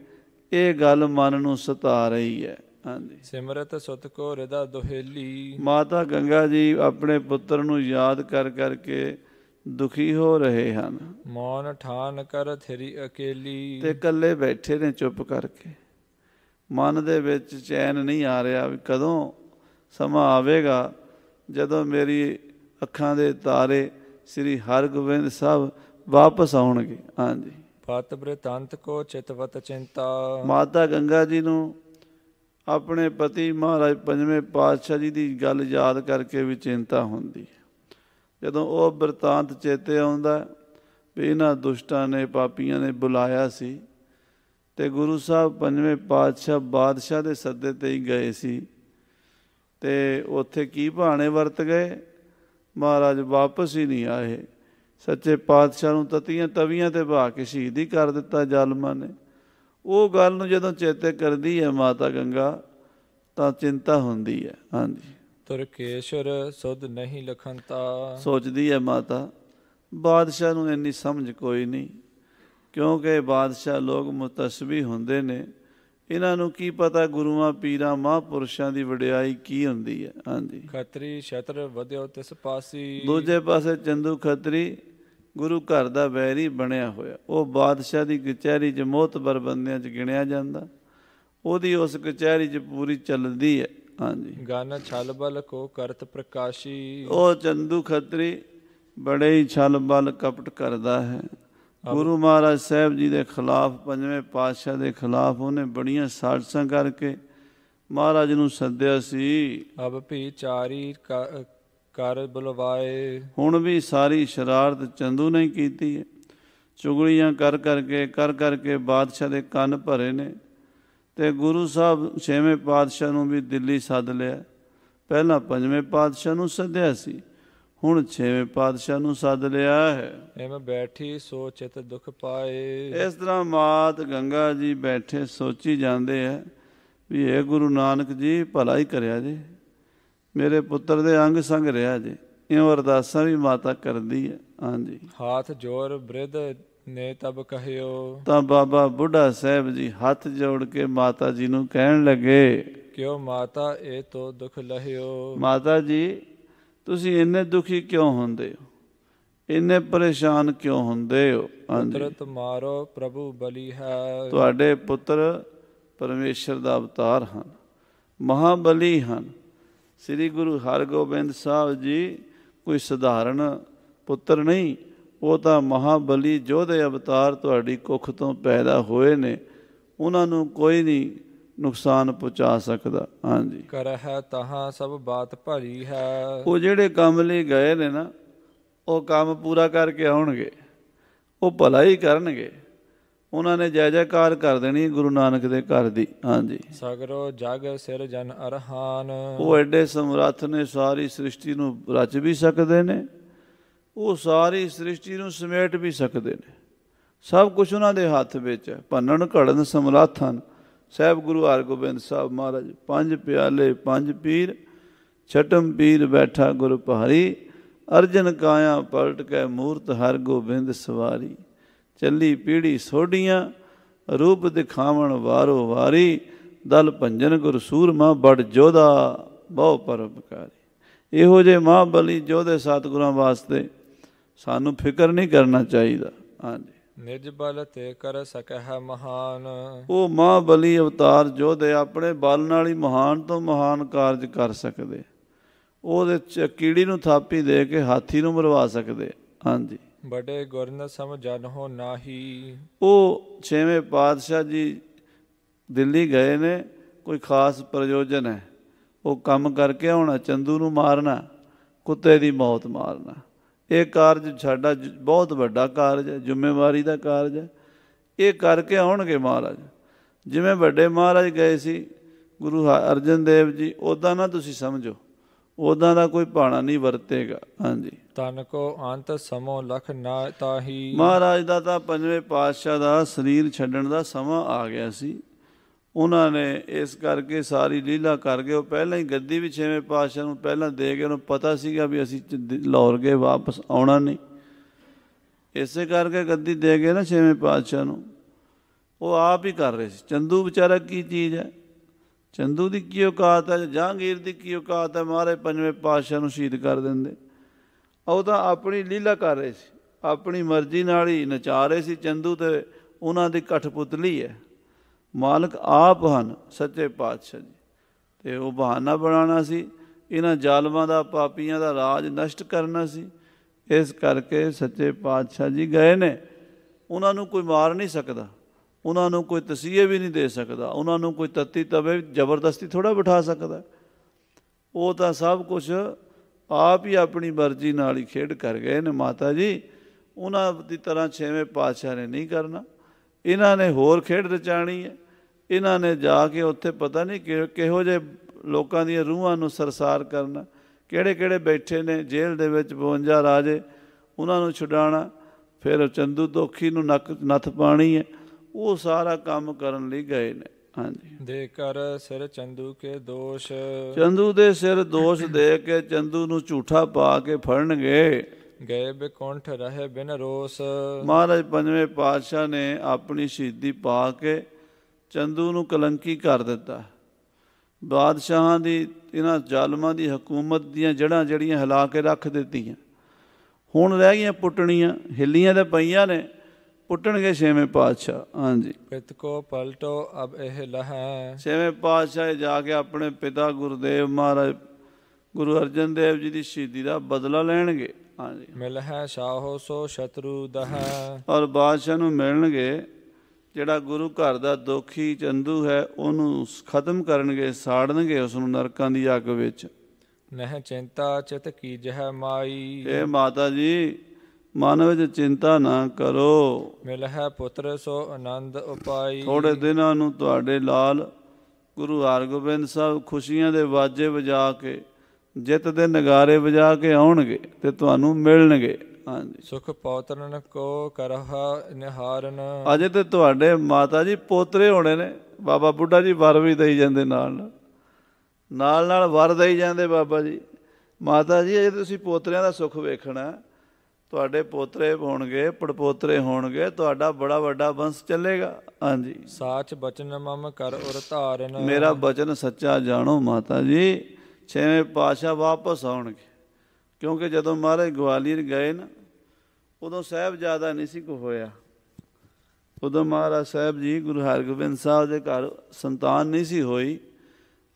[SPEAKER 1] ਇਹ ਗੱਲ ਮਨ ਨੂੰ ਸਤਾ ਰਹੀ ਹੈ
[SPEAKER 2] ਹਾਂਜੀ ਸਿਮਰਤ ਸੁਤ ਕੋ ਰਿਦਾ ਦੁਹੇਲੀ
[SPEAKER 1] ਮਾਤਾ ਗੰਗਾ ਜੀ ਆਪਣੇ ਪੁੱਤਰ ਨੂੰ ਯਾਦ ਕਰ ਕਰਕੇ ਦੁਖੀ ਹੋ ਰਹੇ ਹਨ
[SPEAKER 2] ਮੌਨ ਠਾਨ ਕਰ ਥਰੀ ਅਕੇਲੀ ਤੇ
[SPEAKER 1] ਇਕੱਲੇ ਬੈਠੇ ਨੇ ਚੁੱਪ ਕਰਕੇ ਮਨ ਦੇ ਵਿੱਚ ਚੈਨ ਨਹੀਂ ਆ ਰਿਹਾ ਵੀ ਕਦੋਂ ਸਮਾਂ ਆਵੇਗਾ ਜਦੋਂ ਮੇਰੀ ਅੱਖਾਂ ਦੇ ਤਾਰੇ ਸ੍ਰੀ ਹਰਗੋਬਿੰਦ ਸਾਹਿਬ ਵਾਪਸ ਆਉਣਗੇ ਹਾਂਜੀ
[SPEAKER 2] ਪਤ ਬ੍ਰਤੰਤ ਕੋ ਚਿਤਵਤ ਚਿੰਤਾ ਮਾਤਾ ਗੰਗਾ
[SPEAKER 1] ਜੀ ਨੂੰ ਆਪਣੇ ਪਤੀ ਮਹਾਰਾਜ ਪੰਜਵੇਂ ਪਾਤਸ਼ਾਹ ਜੀ ਦੀ ਗੱਲ ਯਾਦ ਕਰਕੇ ਵੀ ਚਿੰਤਾ ਹੁੰਦੀ ਹੈ ਜਦੋਂ ਉਹ ਬਰਤਾਂਤ ਚੇਤੇ ਆਉਂਦਾ ਵੀ ਇਹਨਾਂ ਦੁਸ਼ਟਾਂ ਨੇ ਪਾਪੀਆਂ ਨੇ ਬੁਲਾਇਆ ਸੀ ਤੇ ਗੁਰੂ ਸਾਹਿਬ ਪੰਜਵੇਂ ਪਾਤਸ਼ਾਹ ਬਾਦਸ਼ਾਹ ਦੇ ਸੱਦੇ ਤੇ ਹੀ ਗਏ ਸੀ ਤੇ ਉੱਥੇ ਕੀ ਭਾਣੇ ਵਰਤ ਗਏ ਮਹਾਰਾਜ ਵਾਪਸ ਹੀ ਨਹੀਂ ਆਏ ਸੱਚੇ ਪਾਤਸ਼ਾਹ ਨੂੰ ਤਤੀਆਂ ਤਵੀਆਂ ਤੇ ਭਾ ਕੇ ਸ਼ਹੀਦ ਹੀ ਕਰ ਦਿੱਤਾ ਜ਼ਾਲਮਾਂ ਨੇ ਉਹ ਗੱਲ ਨੂੰ ਜਦੋਂ ਚੇਤੇ ਕਰਦੀ ਹੈ ਮਾਤਾ ਗੰਗਾ ਤਾਂ ਚਿੰਤਾ ਹੁੰਦੀ ਹੈ ਹਾਂਜੀ
[SPEAKER 2] ਤੁਰਕੇਸ਼ਰ ਸੁਧ ਨਹੀਂ ਲਖੰਤਾ
[SPEAKER 1] ਸੋਚਦੀ ਹੈ ਮਾਤਾ ਬਾਦਸ਼ਾਹ ਨੂੰ ਇੰਨੀ ਸਮਝ ਕੋਈ ਨਹੀਂ ਕਿਉਂਕਿ ਬਾਦਸ਼ਾਹ ਲੋਕ ਮੁਤਸਬੀ ਹੁੰਦੇ ਨੇ ਇਹਨਾਂ ਨੂੰ ਕੀ ਪਤਾ ਗੁਰੂਆਂ ਪੀਰਾਂ ਮਹਾਪੁਰਸ਼ਾਂ ਦੀ ਵਡਿਆਈ ਕੀ ਹੁੰਦੀ ਹੈ ਹਾਂਜੀ
[SPEAKER 2] ਖੱਤਰੀ ਛਤਰ ਵਧਿਓ ਤਿਸ ਪਾਸੀ ਦੂਜੇ ਪਾਸੇ
[SPEAKER 1] ਚੰਦੂ ਖੱਤਰੀ ਗੁਰੂ ਘਰ ਦਾ ਵੈਰੀ ਬਣਿਆ ਹੋਇਆ ਉਹ ਬਾਦਸ਼ਾਹ ਦੀ ਕਚਹਿਰੀ 'ਚ ਮੋਹਤਬਰ ਬੰਦਿਆਂ 'ਚ ਗਿਣਿਆ ਜਾਂਦਾ ਉਹਦੀ ਉਸ ਕਚਹਿਰੀ 'ਚ ਪੂਰੀ ਚੱਲਦੀ ਹੈ ਹਾਂਜੀ
[SPEAKER 2] ਗਾਨਾ ਛਲ ਬਲ ਕੋ ਕਰਤ ਪ੍ਰਕਾਸ਼ੀ ਉਹ
[SPEAKER 1] ਚੰਦੂ ਖੱਤਰੀ ਬੜੇ ਹੀ ਛਲ ਬਲ ਕਪਟ ਕਰਦਾ ਹੈ ਗੁਰੂ ਮਹਾਰਾਜ ਸਾਹਿਬ ਜੀ ਦੇ ਖਿਲਾਫ ਪੰਜਵੇਂ ਪਾਤਸ਼ਾਹ ਦੇ ਖਿਲਾਫ ਉਹਨੇ ਬੜੀਆਂ ਸਾਜ਼ਸਾਂ ਕਰਕੇ ਮਹਾਰਾਜ ਨੂੰ ਸੱਦਿਆ ਸੀ
[SPEAKER 2] ਅਬ ਭੀ ਚਾਰੀ ਕਰ ਬੁਲਵਾਏ
[SPEAKER 1] ਹੁਣ ਵੀ ਸਾਰੀ ਸ਼ਰਾਰਤ ਚੰਦੂ ਨੇ ਕੀਤੀ ਹੈ ਚੁਗਲੀਆਂ ਕਰ ਕਰਕੇ ਕਰ ਕਰਕੇ ਬਾਦਸ਼ਾਹ ਦੇ ਕੰਨ ਭਰੇ ਨੇ ਤੇ ਗੁਰੂ ਸਾਹਿਬ ਛੇਵੇਂ ਪਾਤਸ਼ਾਹ ਨੂੰ ਵੀ ਦਿੱਲੀ ਸੱਦ ਲਿਆ ਪਹਿਲਾਂ ਪੰਜਵੇਂ ਪਾਤਸ਼ਾਹ ਨੂੰ ਸੱਦਿਆ ਸੀ ਹੁਣ ਛੇਵੇਂ ਪਾਤਸ਼ਾਹ ਨੂੰ ਸੱਦ ਲਿਆ ਹੈ
[SPEAKER 2] ਐਵੇਂ ਬੈਠੀ ਸੋਚਿਤ ਦੁੱਖ ਪਾਏ ਇਸ
[SPEAKER 1] ਤਰ੍ਹਾਂ ਮਾਤ ਗੰਗਾ ਜੀ ਬੈਠੇ ਸੋਚੀ ਜਾਂਦੇ ਆ ਵੀ ਇਹ ਗੁਰੂ ਨਾਨਕ ਜੀ ਭਲਾ ਹੀ ਕਰਿਆ ਜੀ ਮੇਰੇ ਪੁੱਤਰ ਦੇ ਅੰਗ ਸੰਗ ਰਿਹਾ ਜੀ ਇਉਂ ਅਰਦਾਸਾਂ ਵੀ ਮਾਤਾ ਕਰਦੀ ਹੈ ਹਾਂਜੀ
[SPEAKER 2] ਹੱਥ ਜੋਰ ਬ੍ਰਿਧ ਨੇ ਤਬ ਕਹਿਓ
[SPEAKER 1] ਤਾਂ ਬਾਬਾ ਬੁੱਢਾ ਸਾਹਿਬ ਜੀ ਹੱਥ ਜੋੜ ਕੇ ਮਾਤਾ ਜੀ ਨੂੰ ਕਹਿਣ ਲੱਗੇ
[SPEAKER 2] ਕਿਉ ਮਾਤਾ ਇਹ ਤੋ ਦੁਖ ਲਹਿਓ
[SPEAKER 1] ਮਾਤਾ ਜੀ ਤੁਸੀਂ ਇੰਨੇ ਦੁਖੀ ਕਿਉਂ ਹੁੰਦੇ ਹੋ ਇੰਨੇ ਪਰੇਸ਼ਾਨ ਕਿਉਂ ਹੁੰਦੇ ਹੋ ਪੁੱਤਰ
[SPEAKER 2] ਤੁਮਾਰੋ ਪ੍ਰਭੂ ਬਲੀ ਹੈ ਤੁਹਾਡੇ
[SPEAKER 1] ਪੁੱਤਰ ਪਰਮੇਸ਼ਰ ਦਾ ਅਵਤਾਰ ਹਨ ਮਹਾਬਲੀ ਹਨ ਸ੍ਰੀ ਗੁਰੂ ਹਰਗੋਬਿੰਦ ਸਾਹਿਬ ਜੀ ਕੋਈ ਸਧਾਰਨ ਪੁੱਤਰ ਨਹੀਂ ਉਹ ਤਾਂ ਮਹਾਬਲੀ ਜੋਧੇ ਅਵਤਾਰ ਤੁਹਾਡੀ ਕੁੱਖ ਤੋਂ ਪੈਦਾ ਹੋਏ ਨੇ ਉਹਨਾਂ ਨੂੰ ਕੋਈ ਨਹੀਂ ਨੁਕਸਾਨ ਪਹੁੰਚਾ ਸਕਦਾ ਹਾਂਜੀ
[SPEAKER 2] ਕਰ ਹੈ ਤਹਾਂ ਸਭ ਬਾਤ ਭਰੀ ਹੈ ਉਹ
[SPEAKER 1] ਜਿਹੜੇ ਕੰਮ ਲਈ ਗਏ ਨੇ ਨਾ ਉਹ ਕੰਮ ਪੂਰਾ ਕਰਕੇ ਆਉਣਗੇ ਉਹ ਭਲਾ ਹੀ ਕਰਨਗੇ ਉਹਨਾਂ ਨੇ ਜੈ ਜੈਕਾਰ ਕਰ ਦੇਣੀ ਗੁਰੂ ਨਾਨਕ ਦੇ ਘਰ ਦੀ ਹਾਂਜੀ
[SPEAKER 2] ਸਗਰੋ ਜਗ ਸਿਰ ਜਨ ਅਰਹਾਨ ਉਹ ਐਡੇ
[SPEAKER 1] ਸਮਰੱਥ ਨੇ ਸਾਰੀ ਸ੍ਰਿਸ਼ਟੀ ਨੂੰ ਰਚ ਵੀ ਸਕਦੇ ਨੇ ਉਹ ਸਾਰੀ ਸ੍ਰਿਸ਼ਟੀ ਨੂੰ ਸਮੇਟ ਵੀ ਸਕਦੇ ਨੇ ਸਭ ਕੁਝ ਉਹਨਾਂ ਦੇ ਹੱਥ ਵਿੱਚ ਹੈ ਭੰਨਣ ਘੜਨ ਸਮਰੱਥ ਹਨ ਸਹਿਬ ਗੁਰੂ ਹਰਗੋਬਿੰਦ ਸਾਹਿਬ ਮਹਾਰਾਜ ਪੰਜ ਪਿਆਲੇ ਪੰਜ ਪੀਰ ਛਟਮ ਪੀਰ ਬੈਠਾ ਗੁਰ ਪਹਾਰੀ ਅਰਜਨ ਕਾਇਆ ਪਲਟ ਕੇ ਮੂਰਤ ਹਰਗੋਬਿੰਦ ਸਵਾਰੀ ਚੱਲੀ ਪੀੜੀ ਸੋਢੀਆਂ ਰੂਪ ਦਿਖਾਵਣ ਵਾਰੋ ਵਾਰੀ ਦਲ ਭੰਜਨ ਗੁਰ ਸੂਰਮਾ ਬੜ ਜੋਧਾ ਬਹੁ ਪਰਪਕਾਰੀ ਇਹੋ ਜੇ ਮਹਾਬਲੀ ਜੋਧੇ ਸਤਗੁਰਾਂ ਵਾਸਤੇ ਸਾਨੂੰ ਫਿਕਰ ਨਹੀਂ ਕਰਨਾ ਚਾਹੀਦਾ ਹਾਂਜੀ
[SPEAKER 2] ਨਿਜ ਬਲ ਤੇ ਕਰ ਸਕਹਿ ਮਹਾਨ
[SPEAKER 1] ਉਹ ਮਹਾਬਲੀ ਅਵਤਾਰ ਜੋਧੇ ਆਪਣੇ ਬਲ ਨਾਲ ਹੀ ਮਹਾਨ ਤੋਂ ਮਹਾਨ ਕਾਰਜ ਕਰ ਸਕਦੇ ਉਹਦੇ ਚ ਕੀੜੀ ਨੂੰ ਥਾਪੀ ਦੇ ਕੇ ਹਾਥੀ ਨੂੰ ਮਰਵਾ ਸਕਦੇ ਹਾਂਜੀ
[SPEAKER 2] ਬੜੇ ਗੁਰ ਨ ਸਮਝ ਹੋ ਨਾਹੀ
[SPEAKER 1] ਉਹ ਛੇਵੇਂ ਪਾਤਸ਼ਾਹ ਜੀ ਦਿੱਲੀ ਗਏ ਨੇ ਕੋਈ ਖਾਸ ਪ੍ਰਯੋਜਨ ਹੈ ਉਹ ਕੰਮ ਕਰਕੇ ਆਉਣਾ ਚੰਦੂ ਨੂੰ ਮਾਰਨਾ ਕੁੱਤੇ ਦੀ ਮੌਤ ਮਾਰਨਾ ਇਹ ਕਾਰਜ ਸਾਡਾ ਬਹੁਤ ਵੱਡਾ ਕਾਰਜ ਹੈ ਜ਼ਿੰਮੇਵਾਰੀ ਦਾ ਕਾਰਜ ਹੈ ਇਹ ਕਰਕੇ ਆਉਣਗੇ ਮਹਾਰਾਜ ਜਿਵੇਂ ਵੱਡੇ ਮਹਾਰਾਜ ਗਏ ਸੀ ਗੁਰੂ ਅਰਜਨ ਦੇਵ ਜੀ ਉਦਾਂ ਨਾ ਤੁਸੀਂ ਸਮਝੋ ਉਦਾਂ ਦਾ ਕੋਈ ਭਾਣਾ ਨਹੀਂ ਵਰਤੇਗਾ ਹਾਂਜੀ
[SPEAKER 2] ਤਨ ਕੋ ਅੰਤ ਸਮੋ ਲਖ ਨਾ ਤਾਹੀ ਮਹਾਰਾਜ
[SPEAKER 1] ਦਾ ਤਾਂ ਪੰਜਵੇਂ ਪਾਤਸ਼ਾਹ ਦਾ ਸਰੀਰ ਛੱਡਣ ਦਾ ਸਮਾਂ ਆ ਗਿਆ ਸੀ ਉਹਨਾਂ ਨੇ ਇਸ ਕਰਕੇ ਸਾਰੀ ਲੀਲਾ ਕਰਕੇ ਉਹ ਪਹਿਲਾਂ ਹੀ ਗੱਦੀ ਵੀ ਛੇਵੇਂ ਪਾਤਸ਼ਾਹ ਨੂੰ ਪਹਿਲਾਂ ਦੇ ਕੇ ਉਹਨੂੰ ਪਤਾ ਸੀਗਾ ਵੀ ਅਸੀਂ ਲਾਹੌਰ ਗਏ ਵਾਪਸ ਆਉਣਾ ਨਹੀਂ ਇਸੇ ਕਰਕੇ ਗੱਦੀ ਦੇ ਕੇ ਨਾ ਛੇਵੇਂ ਪਾਤਸ਼ਾਹ ਨੂੰ ਉਹ ਆਪ ਹੀ ਕਰ ਰਹੇ ਸੀ ਚੰਦੂ ਵਿਚਾਰਾ ਕੀ ਚੀਜ਼ ਹੈ ਚੰਦੂ ਦੀ ਕੀ ਔਕਾਤ ਹੈ ਜਹਾਂਗੀਰ ਦੀ ਕੀ ਔਕਾਤ ਹੈ ਮਾਰੇ ਪੰਜਵੇਂ ਪਾਤਸ਼ਾਹ ਨੂੰ ਸ਼ਹੀਦ ਕਰ ਦਿੰਦੇ ਉਹ ਤਾਂ ਆਪਣੀ ਲੀਲਾ ਕਰ ਰਹੇ ਸੀ ਆਪਣੀ ਮਰਜ਼ੀ ਨਾਲ ਹੀ ਨਚਾ ਰਹੇ ਸੀ ਚੰਦੂ ਤੇ ਉਹਨਾਂ ਦੀ ਕਠਪੁਤਲੀ ਹੈ ਮਾਲਕ ਆਪ ਹਨ ਸੱਚੇ ਪਾਤਸ਼ਾਹ ਜੀ ਤੇ ਉਹ ਬਹਾਨਾ ਬਣਾਉਣਾ ਸੀ ਇਹਨਾਂ ਜ਼ਾਲਮਾਂ ਦਾ ਪਾਪੀਆਂ ਦਾ ਰਾਜ ਨਸ਼ਟ ਕਰਨਾ ਸੀ ਇਸ ਕਰਕੇ ਸੱਚੇ ਪਾਤਸ਼ਾਹ ਜੀ ਗਏ ਨੇ ਉਹਨਾਂ ਨੂੰ ਕੋਈ ਮਾਰ ਨਹੀਂ ਸਕਦਾ ਉਹਨਾਂ ਨੂੰ ਕੋਈ ਤਸੀਹੇ ਵੀ ਨਹੀਂ ਦੇ ਸਕਦਾ ਉਹਨਾਂ ਨੂੰ ਕੋਈ ਤੱਤੀ ਤਵੇ ਜ਼ਬਰਦਸਤੀ ਥੋੜਾ ਬਿਠਾ ਸਕਦਾ ਉਹ ਤਾਂ ਸਭ ਕੁਝ ਆਪ ਹੀ ਆਪਣੀ ਮਰਜ਼ੀ ਨਾਲ ਹੀ ਖੇਡ ਕਰ ਗਏ ਨੇ ਮਾਤਾ ਜੀ ਉਹਨਾਂ ਦੀ ਤਰ੍ਹਾਂ ਛੇਵੇਂ ਪਾਤਸ਼ਾਹ ਨੇ ਨਹੀਂ ਕਰਨਾ ਇਹਨਾਂ ਨੇ ਹੋਰ ਖੇਡ ਰਚਾਣੀ ਹੈ ਇਹਨਾਂ ਨੇ ਜਾ ਕੇ ਉੱਥੇ ਪਤਾ ਨਹੀਂ ਕਿਹੋ ਜਿਹੇ ਲੋਕਾਂ ਦੀਆਂ ਰੂਹਾਂ ਨੂੰ ਸਰਸਾਰ ਕਰਨਾ ਕਿਹੜੇ ਕਿਹੜੇ ਬੈਠੇ ਨੇ ਜੇਲ੍ਹ ਦੇ ਵਿੱਚ 52 ਰਾਜੇ ਉਹਨਾਂ ਨੂੰ ਛੁਡਾਣਾ ਫਿਰ ਚੰਦੂ ਦੋਖੀ ਨੂੰ ਨੱਕ ਨੱਥ ਪਾਣੀ ਹੈ ਉਹ ਸਾਰਾ ਕੰਮ ਕਰਨ ਲਈ ਗਏ ਨੇ ਹਾਂਜੀ ਦੇ ਕਰ ਸਿਰ ਚੰਦੂ ਕੇ
[SPEAKER 2] ਦੋਸ਼ ਚੰਦੂ ਦੇ ਸਿਰ ਦੋਸ਼
[SPEAKER 1] ਦੇ ਕੇ ਚੰਦੂ ਨੂੰ ਝੂਠਾ ਪਾ ਕੇ ਫੜਨਗੇ
[SPEAKER 2] ਗਏ ਬਿਕੁੰਠ ਰਹੇ ਬਿਨ ਰੋਸ ਮਹਾਰਾਜ
[SPEAKER 1] ਪੰਜਵੇਂ ਪਾਤਸ਼ਾਹ ਨੇ ਆਪਣੀ ਸ਼ਹੀਦੀ ਪਾ ਕੇ ਚੰਦੂ ਨੂੰ ਕਲੰਕੀ ਕਰ ਦਿੱਤਾ ਬਾਦਸ਼ਾਹਾਂ ਦੀ ਇਹਨਾਂ ਜ਼ਾਲਮਾਂ ਦੀ ਹਕੂਮਤ ਦੀਆਂ ਜੜਾਂ ਜੜੀਆਂ ਹਿਲਾ ਕੇ ਰੱਖ ਦਿੱਤੀਆਂ ਹੁਣ ਰਹਿ ਗਈਆਂ ਪੁੱਟਣੀਆਂ ਹਿੱਲੀਆਂ ਤੇ ਪਈਆਂ ਨੇ ਪੁੱਟਣਗੇ ਛੇਵੇਂ ਪਾਤਸ਼ਾਹ
[SPEAKER 2] ਹਾਂਜੀ ਪਿਤ ਕੋ ਪਲਟੋ ਅਬ ਇਹ ਲਹੈ ਛੇਵੇਂ ਪਾਤਸ਼ਾਹ ਜਾ ਕੇ ਆਪਣੇ
[SPEAKER 1] ਪਿਤਾ ਗੁਰਦੇਵ ਮਹਾਰਾਜ ਗੁਰੂ ਅਰਜਨ ਦੇਵ ਜੀ ਦੀ ਸ਼ਹੀਦੀ ਦਾ ਬਦਲਾ ਲੈਣਗੇ
[SPEAKER 2] ਹਾਂਜੀ ਮਿਲ ਹੈ ਸ਼ਾਹੋ ਸੋ ਸ਼ਤਰੂ ਦਹ
[SPEAKER 1] ਔਰ ਬਾਦਸ਼ਾਹ ਨੂੰ ਮਿਲਣਗੇ ਜਿਹੜਾ ਗੁਰੂ ਘਰ ਦਾ ਦੁਖੀ ਚੰਦੂ ਹੈ ਉਹਨੂੰ ਖਤਮ ਕਰਨਗੇ ਸਾੜਨਗੇ ਉਸ ਨੂੰ ਨਰਕਾਂ ਦੀ ਅੱਗ ਵਿੱਚ
[SPEAKER 2] ਨਹਿ ਚਿੰਤਾ ਚਿਤ ਕੀ ਜਹ ਮਾਈ ਇਹ
[SPEAKER 1] ਮਾਤਾ ਜੀ ਮਨ ਵਿੱਚ ਚਿੰਤਾ ਨਾ ਕਰੋ
[SPEAKER 2] ਮਿਲ ਹੈ ਪੁੱਤਰ ਸੋ ਆਨੰਦ ਉਪਾਈ ਥੋੜੇ
[SPEAKER 1] ਦਿਨਾਂ ਨੂੰ ਤੁਹਾਡੇ ਲਾਲ ਗੁਰੂ ਹਰਗੋਬਿੰਦ ਸਾਹਿਬ
[SPEAKER 2] ਖੁਸ਼ੀਆਂ ਦੇ ਵਾਜੇ ਵਜਾ ਕੇ
[SPEAKER 1] ਜਿੱਤ ਦੇ ਨਗਾਰੇ ਵਜਾ ਕੇ ਆਉਣਗੇ ਤੇ ਤੁਹਾਨੂੰ ਮਿਲਣਗੇ ਹਾਂਜੀ
[SPEAKER 2] ਸੁਖ ਪੌਤਰਨ ਕੋ ਕਰਹਾ ਨਿਹਾਰਨ ਅਜੇ
[SPEAKER 1] ਤੇ ਤੁਹਾਡੇ ਮਾਤਾ ਜੀ ਪੋਤਰੇ ਹੋਣੇ ਨੇ ਬਾਬਾ ਬੁੱਢਾ ਜੀ ਵਰ ਵੀ ਦੇਈ ਜਾਂਦੇ ਨਾਲ ਨਾਲ ਨਾਲ ਵਰ ਦੇਈ ਜਾਂਦੇ ਬਾਬਾ ਜੀ ਮਾਤਾ ਜੀ ਅਜੇ ਤੁਸੀਂ ਪੋਤਰਿਆਂ ਦਾ ਸੁਖ ਵੇਖਣਾ ਤੁਹਾਡੇ ਪੋਤਰੇ ਹੋਣਗੇ ਪੜਪੋਤਰੇ ਹੋਣਗੇ ਤੁਹਾਡਾ ਬੜਾ ਵੱਡਾ ਵੰਸ਼
[SPEAKER 2] ਚੱਲੇਗਾ ਹਾਂਜੀ ਸਾਚ ਬਚਨ ਮਮ ਕਰ ਔਰ ਧਾਰਨ ਮੇਰਾ
[SPEAKER 1] ਬਚਨ ਸੱਚਾ ਜਾਣੋ ਮਾਤਾ ਜੀ ਛੇਵੇਂ ਪਾਸ਼ਾ ਵਾਪਸ ਆਉਣਗੇ
[SPEAKER 2] ਕਿਉਂਕਿ ਜਦੋਂ ਮਹਾਰਾਜ
[SPEAKER 1] ਗਵਾਲੀਅਰ ਗਏ ਨਾ ਉਦੋਂ ਸਹਿਬ ਜਿਆਦਾ ਨਹੀਂ ਸੀ ਕੋ ਹੋਇਆ ਉਦੋਂ ਮਹਾਰਾਜ ਸਾਹਿਬ ਜੀ ਗੁਰੂ ਹਰਗੋਬਿੰਦ ਸਾਹਿਬ ਦੇ ਘਰ ਸੰਤਾਨ ਨਹੀਂ ਸੀ ਹੋਈ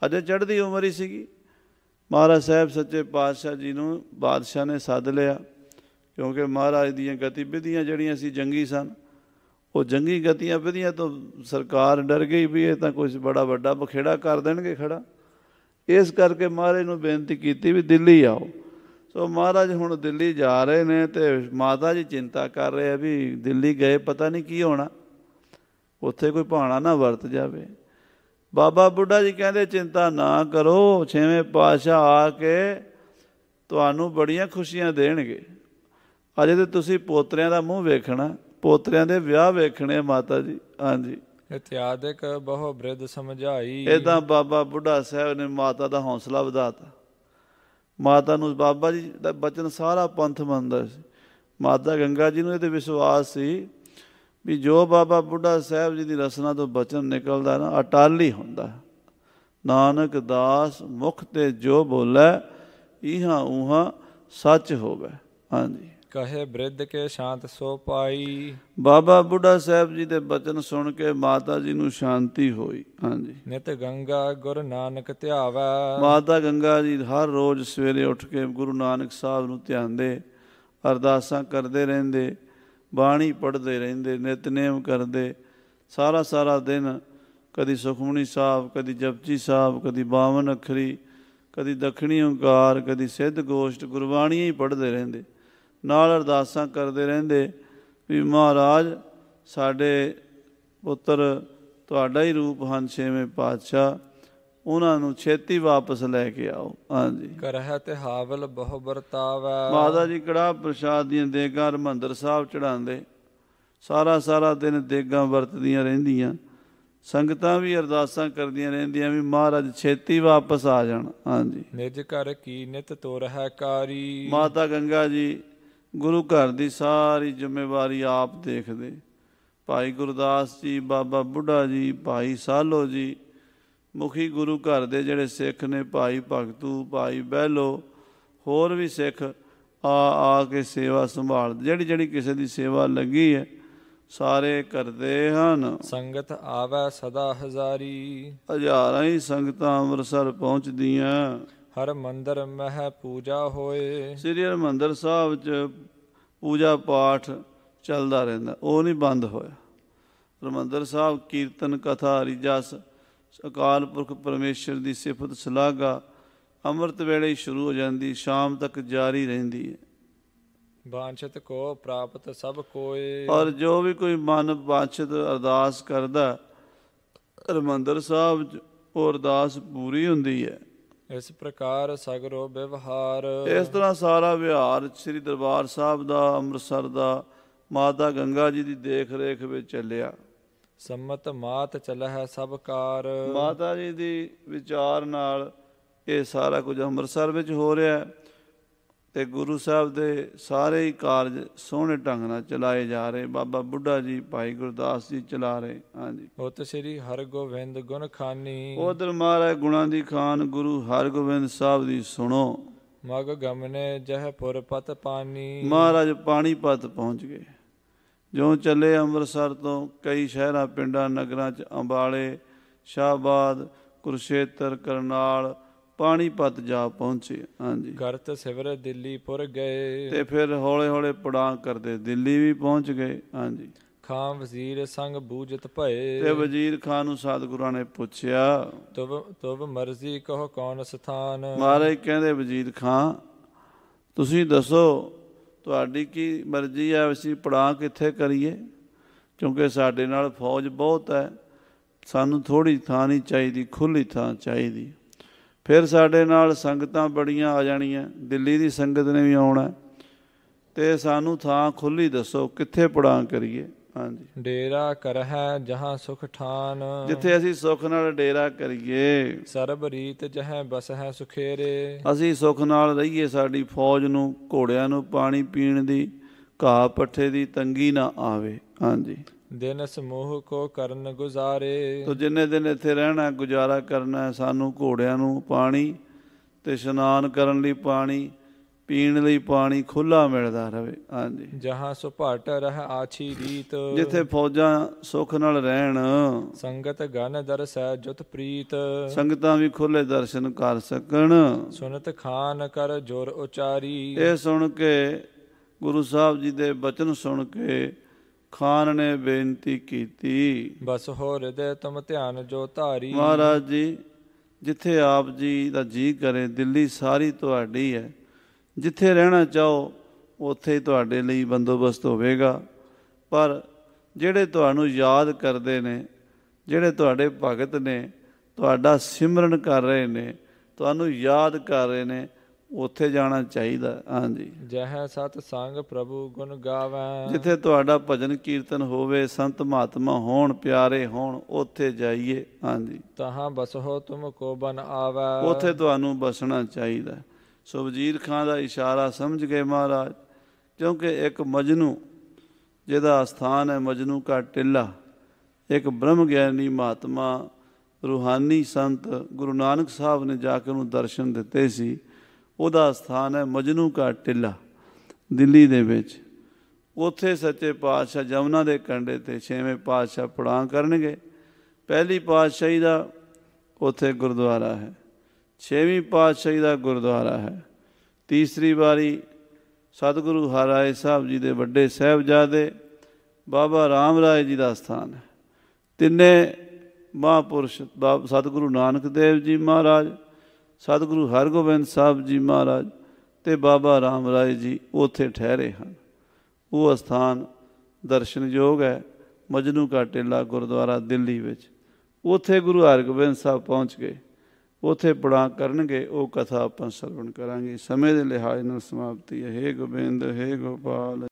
[SPEAKER 1] ਅਜੇ ਚੜ੍ਹਦੀ ਉਮਰ ਹੀ ਸੀਗੀ ਮਹਾਰਾਜ ਸਾਹਿਬ ਸੱਚੇ ਪਾਤਸ਼ਾਹ ਜੀ ਨੂੰ ਬਾਦਸ਼ਾਹ ਨੇ ਸੱਦ ਲਿਆ ਕਿਉਂਕਿ ਮਹਾਰਾਜ ਦੀਆਂ ਗਤੀਵਿਧੀਆਂ ਜਿਹੜੀਆਂ ਸੀ ਜੰਗੀ ਸਨ ਉਹ ਜੰਗੀ ਗਤੀਆਂ ਵਿਧੀਆਂ ਤੋਂ ਸਰਕਾਰ ਡਰ ਗਈ ਵੀ ਇਹ ਤਾਂ ਕੁਝ ਬੜਾ ਵੱਡਾ ਬਖੇੜਾ ਕਰ ਦੇਣਗੇ ਖੜਾ ਇਸ ਕਰਕੇ ਮਹਾਰਾਜ ਨੂੰ ਬੇਨਤੀ ਕੀਤੀ ਵੀ ਦਿੱਲੀ ਆਓ ਸੋ ਮਹਾਰਾਜ ਹੁਣ ਦਿੱਲੀ ਜਾ ਰਹੇ ਨੇ ਤੇ ਮਾਤਾ ਜੀ ਚਿੰਤਾ ਕਰ ਰਹੇ ਆ ਵੀ ਦਿੱਲੀ ਗਏ ਪਤਾ ਨਹੀਂ ਕੀ ਹੋਣਾ ਉੱਥੇ ਕੋਈ ਭਾਣਾ ਨਾ ਵਰਤ ਜਾਵੇ ਬਾਬਾ ਬੁੱਢਾ ਜੀ ਕਹਿੰਦੇ ਚਿੰਤਾ ਨਾ ਕਰੋ ਛੇਵੇਂ ਪਾਸ਼ਾ ਆ ਕੇ ਤੁਹਾਨੂੰ ਬੜੀਆਂ ਖੁਸ਼ੀਆਂ ਦੇਣਗੇ ਅਜੇ ਤੇ ਤੁਸੀਂ ਪੋਤਰਿਆਂ ਦਾ ਮੂੰਹ ਵੇਖਣਾ ਪੋਤਰਿਆਂ ਦੇ ਵਿਆਹ ਵੇਖਣੇ ਮਾਤਾ ਜੀ ਹਾਂਜੀ
[SPEAKER 2] ਇਤਿਆਦਿਕ ਬਹੁ ਬ੍ਰਿਧ ਸਮਝਾਈ ਇਦਾਂ ਬਾਬਾ ਬੁੱਢਾ
[SPEAKER 1] ਸਾਹਿਬ ਨੇ ਮਾਤਾ ਦਾ ਹੌਸਲਾ ਵਧਾਤਾ ਮਾਤਾ ਨੂੰ ਬਾਬਾ ਜੀ ਦਾ ਬਚਨ ਸਾਰਾ ਪੰਥ ਮੰਨਦਾ ਸੀ ਮਾਤਾ ਗੰਗਾ ਜੀ ਨੂੰ ਇਹ ਤੇ ਵਿਸ਼ਵਾਸ ਸੀ ਵੀ ਜੋ ਬਾਬਾ ਬੁੱਢਾ ਸਾਹਿਬ ਜੀ ਦੀ ਰਸਨਾ ਤੋਂ ਬਚਨ ਨਿਕਲਦਾ ਨਾ ਅਟਲ ਹੀ ਹੁੰਦਾ ਨਾਨਕ ਦਾਸ ਮੁਖ ਤੇ ਜੋ ਬੋਲੇ ਇਹਾਂ ਉਹਾਂ ਸੱਚ ਹੋਵੇ ਹਾਂਜੀ
[SPEAKER 2] ਕਹੇ ਬ੍ਰਿਧ ਕੇ ਸ਼ਾਂਤ ਸੋ ਪਾਈ
[SPEAKER 1] ਬਾਬਾ ਬੁੱਢਾ ਸਾਹਿਬ ਜੀ ਦੇ ਬਚਨ ਸੁਣ ਕੇ ਮਾਤਾ ਜੀ ਨੂੰ ਸ਼ਾਂਤੀ ਹੋਈ ਹਾਂਜੀ
[SPEAKER 2] ਨਿਤ ਗੰਗਾ ਗੁਰ ਨਾਨਕ ਧਿਆਵਾ ਮਾਤਾ
[SPEAKER 1] ਗੰਗਾ ਜੀ ਹਰ ਰੋਜ਼ ਸਵੇਰੇ ਉੱਠ ਕੇ ਗੁਰੂ ਨਾਨਕ ਸਾਹਿਬ ਨੂੰ ਧਿਆਉਂਦੇ ਅਰਦਾਸਾਂ ਕਰਦੇ ਰਹਿੰਦੇ ਬਾਣੀ ਪੜ੍ਹਦੇ ਰਹਿੰਦੇ ਨਿਤਨੇਮ ਕਰਦੇ ਸਾਰਾ ਸਾਰਾ ਦਿਨ ਕਦੀ ਸੁਖਮਣੀ ਸਾਹਿਬ ਕਦੀ ਜਪਜੀ ਸਾਹਿਬ ਕਦੀ ਬਾਵਨ ਅਖਰੀ ਕਦੀ ਦਖਣੀ ਓੰਕਾਰ ਕਦੀ ਸਿੱਧ ਗੋਸ਼ਟ ਗੁਰਬਾਣੀ ਹੀ ਪੜ੍ਹਦੇ ਰਹਿੰਦੇ ਨਾਲ ਅਰਦਾਸਾਂ ਕਰਦੇ ਰਹਿੰਦੇ ਵੀ ਮਹਾਰਾਜ ਸਾਡੇ ਪੁੱਤਰ ਤੁਹਾਡਾ ਹੀ ਰੂਪ ਹਨ ਛੇਵੇਂ ਪਾਤਸ਼ਾਹ ਉਹਨਾਂ ਨੂੰ ਛੇਤੀ ਵਾਪਸ ਲੈ ਕੇ ਆਓ ਹਾਂਜੀ
[SPEAKER 2] ਕਰਹਿ ਤੇ ਹਾਵਲ ਬਹੁ ਵਰਤਾਵੈ ਮਾਤਾ ਜੀ
[SPEAKER 1] ਕੜਾ ਪ੍ਰਸ਼ਾਦ ਦੀਆਂ ਦੇਗਾਂ ਹਰਮੰਦਰ ਸਾਹਿਬ ਚੜਾਉਂਦੇ ਸਾਰਾ ਸਾਰਾ ਦਿਨ ਦੇਗਾਂ ਵਰਤਦੀਆਂ ਰਹਿੰਦੀਆਂ ਸੰਗਤਾਂ ਵੀ ਅਰਦਾਸਾਂ ਕਰਦੀਆਂ ਰਹਿੰਦੀਆਂ ਵੀ ਮਹਾਰਾਜ ਛੇਤੀ
[SPEAKER 2] ਵਾਪਸ ਆ ਜਾਣ ਹਾਂਜੀ ਨਿਜ ਘਰ ਕੀ ਨਿਤ ਤੋਰ ਹੈ ਕਾਰੀ ਮਾਤਾ ਗੰਗਾ
[SPEAKER 1] ਜੀ ਗੁਰੂ ਘਰ ਦੀ ਸਾਰੀ ਜ਼ਿੰਮੇਵਾਰੀ ਆਪ ਦੇਖਦੇ ਭਾਈ ਗੁਰਦਾਸ ਜੀ ਬਾਬਾ ਬੁੱਢਾ ਜੀ ਭਾਈ ਸਾਲੋ ਜੀ ਮੁਖੀ ਗੁਰੂ ਘਰ ਦੇ ਜਿਹੜੇ ਸਿੱਖ ਨੇ ਭਾਈ ਭਗਤੂ ਭਾਈ ਬਹਿਲੋ ਹੋਰ ਵੀ ਸਿੱਖ ਆ ਆ ਕੇ ਸੇਵਾ ਸੰਭਾਲ ਜਿਹੜੀ ਜਿਹੜੀ ਕਿਸੇ ਦੀ ਸੇਵਾ ਲੱਗੀ ਹੈ ਸਾਰੇ ਕਰਦੇ ਹਨ
[SPEAKER 2] ਸੰਗਤ ਆਵੇ ਸਦਾ ਹਜ਼ਾਰੀ ਹਜ਼ਾਰਾਂ
[SPEAKER 1] ਹੀ ਸੰਗਤਾਂ ਅੰਮ੍ਰਿਤਸਰ ਪਹੁੰਚਦੀਆਂ
[SPEAKER 2] ਹਰ ਮੰਦਰ ਮਹਿ ਪੂਜਾ ਹੋਏ ਸ੍ਰੀ ਹਰਮੰਦਰ ਸਾਹਿਬ
[SPEAKER 1] 'ਚ ਪੂਜਾ ਪਾਠ ਚੱਲਦਾ ਰਹਿੰਦਾ ਉਹ ਨਹੀਂ ਬੰਦ ਹੋਇਆ ਹਰਮੰਦਰ ਸਾਹਿਬ ਕੀਰਤਨ ਕਥਾ ਰਿਜਸ ਅਕਾਲ ਪੁਰਖ ਪਰਮੇਸ਼ਰ ਦੀ ਸਿਫਤ ਸਲਾਗਾ ਅੰਮ੍ਰਿਤ ਵੇਲੇ ਸ਼ੁਰੂ ਹੋ ਜਾਂਦੀ ਸ਼ਾਮ ਤੱਕ ਜਾਰੀ ਰਹਿੰਦੀ ਹੈ
[SPEAKER 2] ਬਾਂਛਤ ਕੋ ਪ੍ਰਾਪਤ ਸਭ ਕੋਏ ਔਰ
[SPEAKER 1] ਜੋ ਵੀ ਕੋਈ ਮਨ ਬਾਂਛਤ ਅਰਦਾਸ ਕਰਦਾ ਹਰਮੰਦਰ ਸਾਹਿਬ ਉਹ ਅਰਦਾਸ ਪੂਰੀ ਹੁੰਦੀ ਹੈ
[SPEAKER 2] ਇਸ ਪ੍ਰਕਾਰ ਸਗਰੋ ਵਿਵਹਾਰ ਇਸ
[SPEAKER 1] ਤਰ੍ਹਾਂ ਸਾਰਾ ਵਿਹਾਰ ਸ੍ਰੀ ਦਰਬਾਰ ਸਾਹਿਬ ਦਾ ਅੰਮ੍ਰਿਤਸਰ ਦਾ ਮਾਤਾ ਗੰਗਾ ਜੀ ਦੀ ਦੇਖ ਰੇਖ ਵਿੱਚ ਚੱਲਿਆ
[SPEAKER 2] ਸੰਮਤ ਮਾਤ ਚੱਲਹਿ ਸਭ ਕਾਰ ਮਾਤਾ ਜੀ ਦੀ ਵਿਚਾਰ
[SPEAKER 1] ਨਾਲ ਇਹ ਸਾਰਾ ਕੁਝ ਅੰਮ੍ਰਿਤਸਰ ਵਿੱਚ ਹੋ ਰਿਹਾ ਹੈ ਤੇ ਗੁਰੂ ਸਾਹਿਬ ਦੇ ਸਾਰੇ ਹੀ ਕਾਰਜ ਸੋਹਣੇ ਢੰਗ ਨਾਲ ਚਲਾਏ ਜਾ ਰਹੇ ਬਾਬਾ ਬੁੱਢਾ ਜੀ ਭਾਈ ਗੁਰਦਾਸ ਜੀ
[SPEAKER 2] ਚਲਾ ਰਹੇ ਹਾਂਜੀ ਤੇ ਸ੍ਰੀ ਹਰਗੋਬਿੰਦ ਗੁਣ ਖਾਨੀ ਉਧਰ
[SPEAKER 1] ਮਹਾਰਾਜ ਗੁਣਾਂ ਦੀ ਖਾਨ ਗੁਰੂ ਹਰਗੋਬਿੰਦ ਸਾਹਿਬ ਦੀ ਸੁਣੋ
[SPEAKER 2] ਮਗ ਗਮਨੇ ਜਹ ਪੁਰ ਪਤ ਪਾਨੀ ਮਹਾਰਾਜ
[SPEAKER 1] ਪਾਣੀ ਪਤ ਪਹੁੰਚ ਗਏ ਜਿਉਂ ਚੱਲੇ ਅੰਮ੍ਰਿਤਸਰ ਤੋਂ ਕਈ ਸ਼ਹਿਰਾਂ ਪਿੰਡਾਂ ਨਗਰਾਂ ਚ ਅੰਬਾਲੇ ਸ਼ਾਹਬਾਦ ਕੁਰਸ਼ੇਤਰ ਕਰਨਾਲ ਪਾਣੀ ਪਤ ਜਾ ਪਹੁੰਚੇ ਹਾਂਜੀ
[SPEAKER 2] ਗਰਤ ਸਿਵਰ ਦਿੱਲੀ ਪੁਰ ਗਏ ਤੇ
[SPEAKER 1] ਫਿਰ ਹੌਲੇ ਹੌਲੇ ਪੜਾਂ ਕਰਦੇ ਦਿੱਲੀ ਵੀ ਪਹੁੰਚ ਗਏ ਹਾਂਜੀ
[SPEAKER 2] ਖਾਂ ਵਜ਼ੀਰ ਸੰਗ ਬੂਜਤ ਭਏ ਤੇ
[SPEAKER 1] ਵਜ਼ੀਰ ਖਾਨ ਨੂੰ ਸਤਿਗੁਰਾਂ ਨੇ ਪੁੱਛਿਆ
[SPEAKER 2] ਤੁਬ ਤੁਬ ਮਰਜ਼ੀ ਕਹੋ ਕੌਣ ਸਥਾਨ ਮਹਾਰਾਜ
[SPEAKER 1] ਕਹਿੰਦੇ ਵਜ਼ੀਰ ਖਾਨ ਤੁਸੀਂ ਦੱਸੋ ਤੁਹਾਡੀ ਕੀ ਮਰਜ਼ੀ ਆ ਅਸੀਂ ਪੜਾਂ ਕਿੱਥੇ ਕਰੀਏ ਕਿਉਂਕਿ ਸਾਡੇ ਨਾਲ ਫੌਜ ਬਹੁਤ ਹੈ ਸਾਨੂੰ ਥੋੜੀ ਥਾਂ ਨਹੀਂ ਚਾਹੀਦੀ ਖੁੱਲੀ ਥਾਂ ਚਾਹੀਦੀ ਫਿਰ ਸਾਡੇ ਨਾਲ ਸੰਗਤਾਂ ਬੜੀਆਂ ਆ ਜਾਣੀਆਂ ਦਿੱਲੀ ਦੀ ਸੰਗਤ ਨੇ ਵੀ ਆਉਣਾ ਤੇ ਸਾਨੂੰ ਥਾਂ ਖੁੱਲੀ ਦੱਸੋ ਕਿੱਥੇ ਪੜਾਂ ਕਰੀਏ ਹਾਂਜੀ
[SPEAKER 2] ਡੇਰਾ ਕਰਹਿ ਜਹਾਂ ਸੁਖ ਠਾਨ ਜਿੱਥੇ ਅਸੀਂ ਸੁਖ ਨਾਲ ਡੇਰਾ ਕਰੀਏ ਸਰਬ ਰੀਤ ਜਹਾਂ ਬਸ ਹੈ ਸੁਖੇਰੇ
[SPEAKER 1] ਅਸੀਂ ਸੁਖ ਨਾਲ ਰਹੀਏ ਸਾਡੀ ਫੌਜ ਨੂੰ ਘੋੜਿਆਂ ਨੂੰ ਪਾਣੀ ਪੀਣ ਦੀ ਘਾਹ ਪੱਠੇ ਦੀ ਤੰਗੀ ਨਾ ਆਵੇ ਹਾਂਜੀ
[SPEAKER 2] ਦਿਨ ਸਮੂਹ ਕੋ ਕਰਨ ਗੁਜ਼ਾਰੇ ਤੋ
[SPEAKER 1] ਜਿੰਨੇ ਦਿਨ ਇੱਥੇ ਰਹਿਣਾ ਗੁਜ਼ਾਰਾ ਕਰਨਾ ਸਾਨੂੰ ਘੋੜਿਆਂ ਨੂੰ ਪਾਣੀ ਤੇ ਇਸ਼ਨਾਨ ਕਰਨ ਲਈ ਪਾਣੀ ਪੀਣ ਲਈ ਪਾਣੀ ਖੁੱਲਾ ਮਿਲਦਾ ਰਹੇ ਹਾਂਜੀ
[SPEAKER 2] ਜਹਾਂ ਸੁਭਾਟ ਰਹ ਆਛੀ ਰੀਤ ਜਿੱਥੇ
[SPEAKER 1] ਫੌਜਾਂ ਸੁਖ ਨਾਲ ਰਹਿਣ
[SPEAKER 2] ਸੰਗਤ ਗਨ ਦਰਸ ਜੁਤ ਪ੍ਰੀਤ
[SPEAKER 1] ਸੰਗਤਾਂ ਵੀ ਖੁੱਲੇ ਦਰਸ਼ਨ ਕਰ ਸਕਣ
[SPEAKER 2] ਸੁਨਤ ਖਾਨ ਕਰ ਜੋਰ ਉਚਾਰੀ ਇਹ
[SPEAKER 1] ਸੁਣ ਕੇ ਗੁਰੂ ਸਾਹਿਬ ਜੀ ਦੇ ਬਚਨ ਸੁਣ ਕੇ ਖਾਨ ਨੇ ਬੇਨਤੀ ਕੀਤੀ
[SPEAKER 2] ਬਸ ਹੋ ਰਿਦੇ ਤੁਮ ਧਿਆਨ ਜੋ ਧਾਰੀ ਮਹਾਰਾਜ
[SPEAKER 1] ਜੀ ਜਿੱਥੇ ਆਪ ਜੀ ਦਾ ਜੀ ਕਰੇ ਦਿੱਲੀ ਸਾਰੀ ਤੁਹਾਡੀ ਹੈ ਜਿੱਥੇ ਰਹਿਣਾ ਚਾਹੋ ਉੱਥੇ ਹੀ ਤੁਹਾਡੇ ਲਈ ਬੰਦੋਬਸਤ ਹੋਵੇਗਾ ਪਰ ਜਿਹੜੇ ਤੁਹਾਨੂੰ ਯਾਦ ਕਰਦੇ ਨੇ ਜਿਹੜੇ ਤੁਹਾਡੇ ਭਗਤ ਨੇ ਤੁਹਾਡਾ ਸਿਮਰਨ ਕਰ ਰਹੇ ਨੇ ਤੁਹਾਨੂੰ ਯਾਦ ਕਰ ਰਹੇ ਨੇ ਉੱਥੇ ਜਾਣਾ ਚਾਹੀਦਾ ਹਾਂਜੀ
[SPEAKER 2] ਜਹ ਸਤ ਸੰਗ ਪ੍ਰਭੂ ਗੁਣ ਗਾਵੇ ਜਿੱਥੇ
[SPEAKER 1] ਤੁਹਾਡਾ ਭਜਨ ਕੀਰਤਨ ਹੋਵੇ ਸੰਤ ਮਹਾਤਮਾ ਹੋਣ ਪਿਆਰੇ ਹੋਣ ਉੱਥੇ ਜਾਈਏ ਹਾਂਜੀ
[SPEAKER 2] ਤਹਾਂ ਬਸੋ ਤੁਮ ਕੋ ਬਨ ਆਵੇ ਉੱਥੇ
[SPEAKER 1] ਤੁਹਾਨੂੰ ਬਸਣਾ ਚਾਹੀਦਾ ਵਜ਼ੀਰ ਖਾਨ ਦਾ ਇਸ਼ਾਰਾ ਸਮਝ ਗਏ ਮਹਾਰਾਜ ਕਿਉਂਕਿ ਇੱਕ ਮਜਨੂ ਜਿਹਦਾ ਸਥਾਨ ਹੈ ਮਜਨੂ ਕਾ ਟਿੱਲਾ ਇੱਕ ਬ੍ਰਹਮ ਗਿਆਨੀ ਮਹਾਤਮਾ ਰੂਹਾਨੀ ਸੰਤ ਗੁਰੂ ਨਾਨਕ ਸਾਹਿਬ ਨੇ ਜਾ ਕੇ ਉਹਨੂੰ ਦਰਸ਼ਨ ਦਿੱਤੇ ਸੀ ਉਹਦਾ ਸਥਾਨ ਹੈ ਮਜਨੂ ਕਾ ਟਿੱਲਾ ਦਿੱਲੀ ਦੇ ਵਿੱਚ ਉੱਥੇ ਸੱਚੇ ਪਾਤਸ਼ਾਹ ਜਮਨਾ ਦੇ ਕੰਢੇ ਤੇ ਛੇਵੇਂ ਪਾਤਸ਼ਾਹ ਪੜਾਂ ਕਰਨਗੇ ਪਹਿਲੀ ਪਾਤਸ਼ਾਹੀ ਦਾ ਉੱਥੇ ਗੁਰਦੁਆਰਾ ਹੈ ਛੇਵੀਂ ਪਾਤਸ਼ਾਹੀ ਦਾ ਗੁਰਦੁਆਰਾ ਹੈ ਤੀਸਰੀ ਵਾਰੀ ਸਤਿਗੁਰੂ ਹਰਾਏ ਸਾਹਿਬ ਜੀ ਦੇ ਵੱਡੇ ਸਹਿਬਜ਼ਾਦੇ ਬਾਬਾ ਰਾਮ ਰਾਏ ਜੀ ਦਾ ਸਥਾਨ ਹੈ ਤਿੰਨੇ ਮਹਾਪੁਰਸ਼ ਸਤਿਗੁਰੂ ਨਾਨਕ ਦੇਵ ਜੀ ਮਹਾਰਾਜ ਸਤਿਗੁਰੂ ਹਰਗੋਬਿੰਦ ਸਾਹਿਬ ਜੀ ਮਹਾਰਾਜ ਤੇ ਬਾਬਾ ਰਾਮ ਰਾਏ ਜੀ ਉੱਥੇ ਠਹਿਰੇ ਹਨ ਉਹ ਸਥਾਨ ਦਰਸ਼ਨਯੋਗ ਹੈ ਮਜਨੂ ਕਾ ਟਿੱਲਾ ਗੁਰਦੁਆਰਾ ਦਿੱਲੀ ਵਿੱਚ ਉੱਥੇ ਗੁਰੂ ਹਰਗੋਬਿੰਦ ਸਾਹਿਬ ਪਹੁੰਚ ਗਏ ਉਥੇ ਪੜਾ ਕਰਨਗੇ ਉਹ ਕਥਾ ਆਪਾਂ ਸਰਵਣ ਕਰਾਂਗੇ ਸਮੇਂ ਦੇ ਲਿਹਾਜ਼ ਨਾਲ ਸਮਾਪਤੀ ਹੈ हे ਗੋਬਿੰਦ हे ਗੋਪਾਲ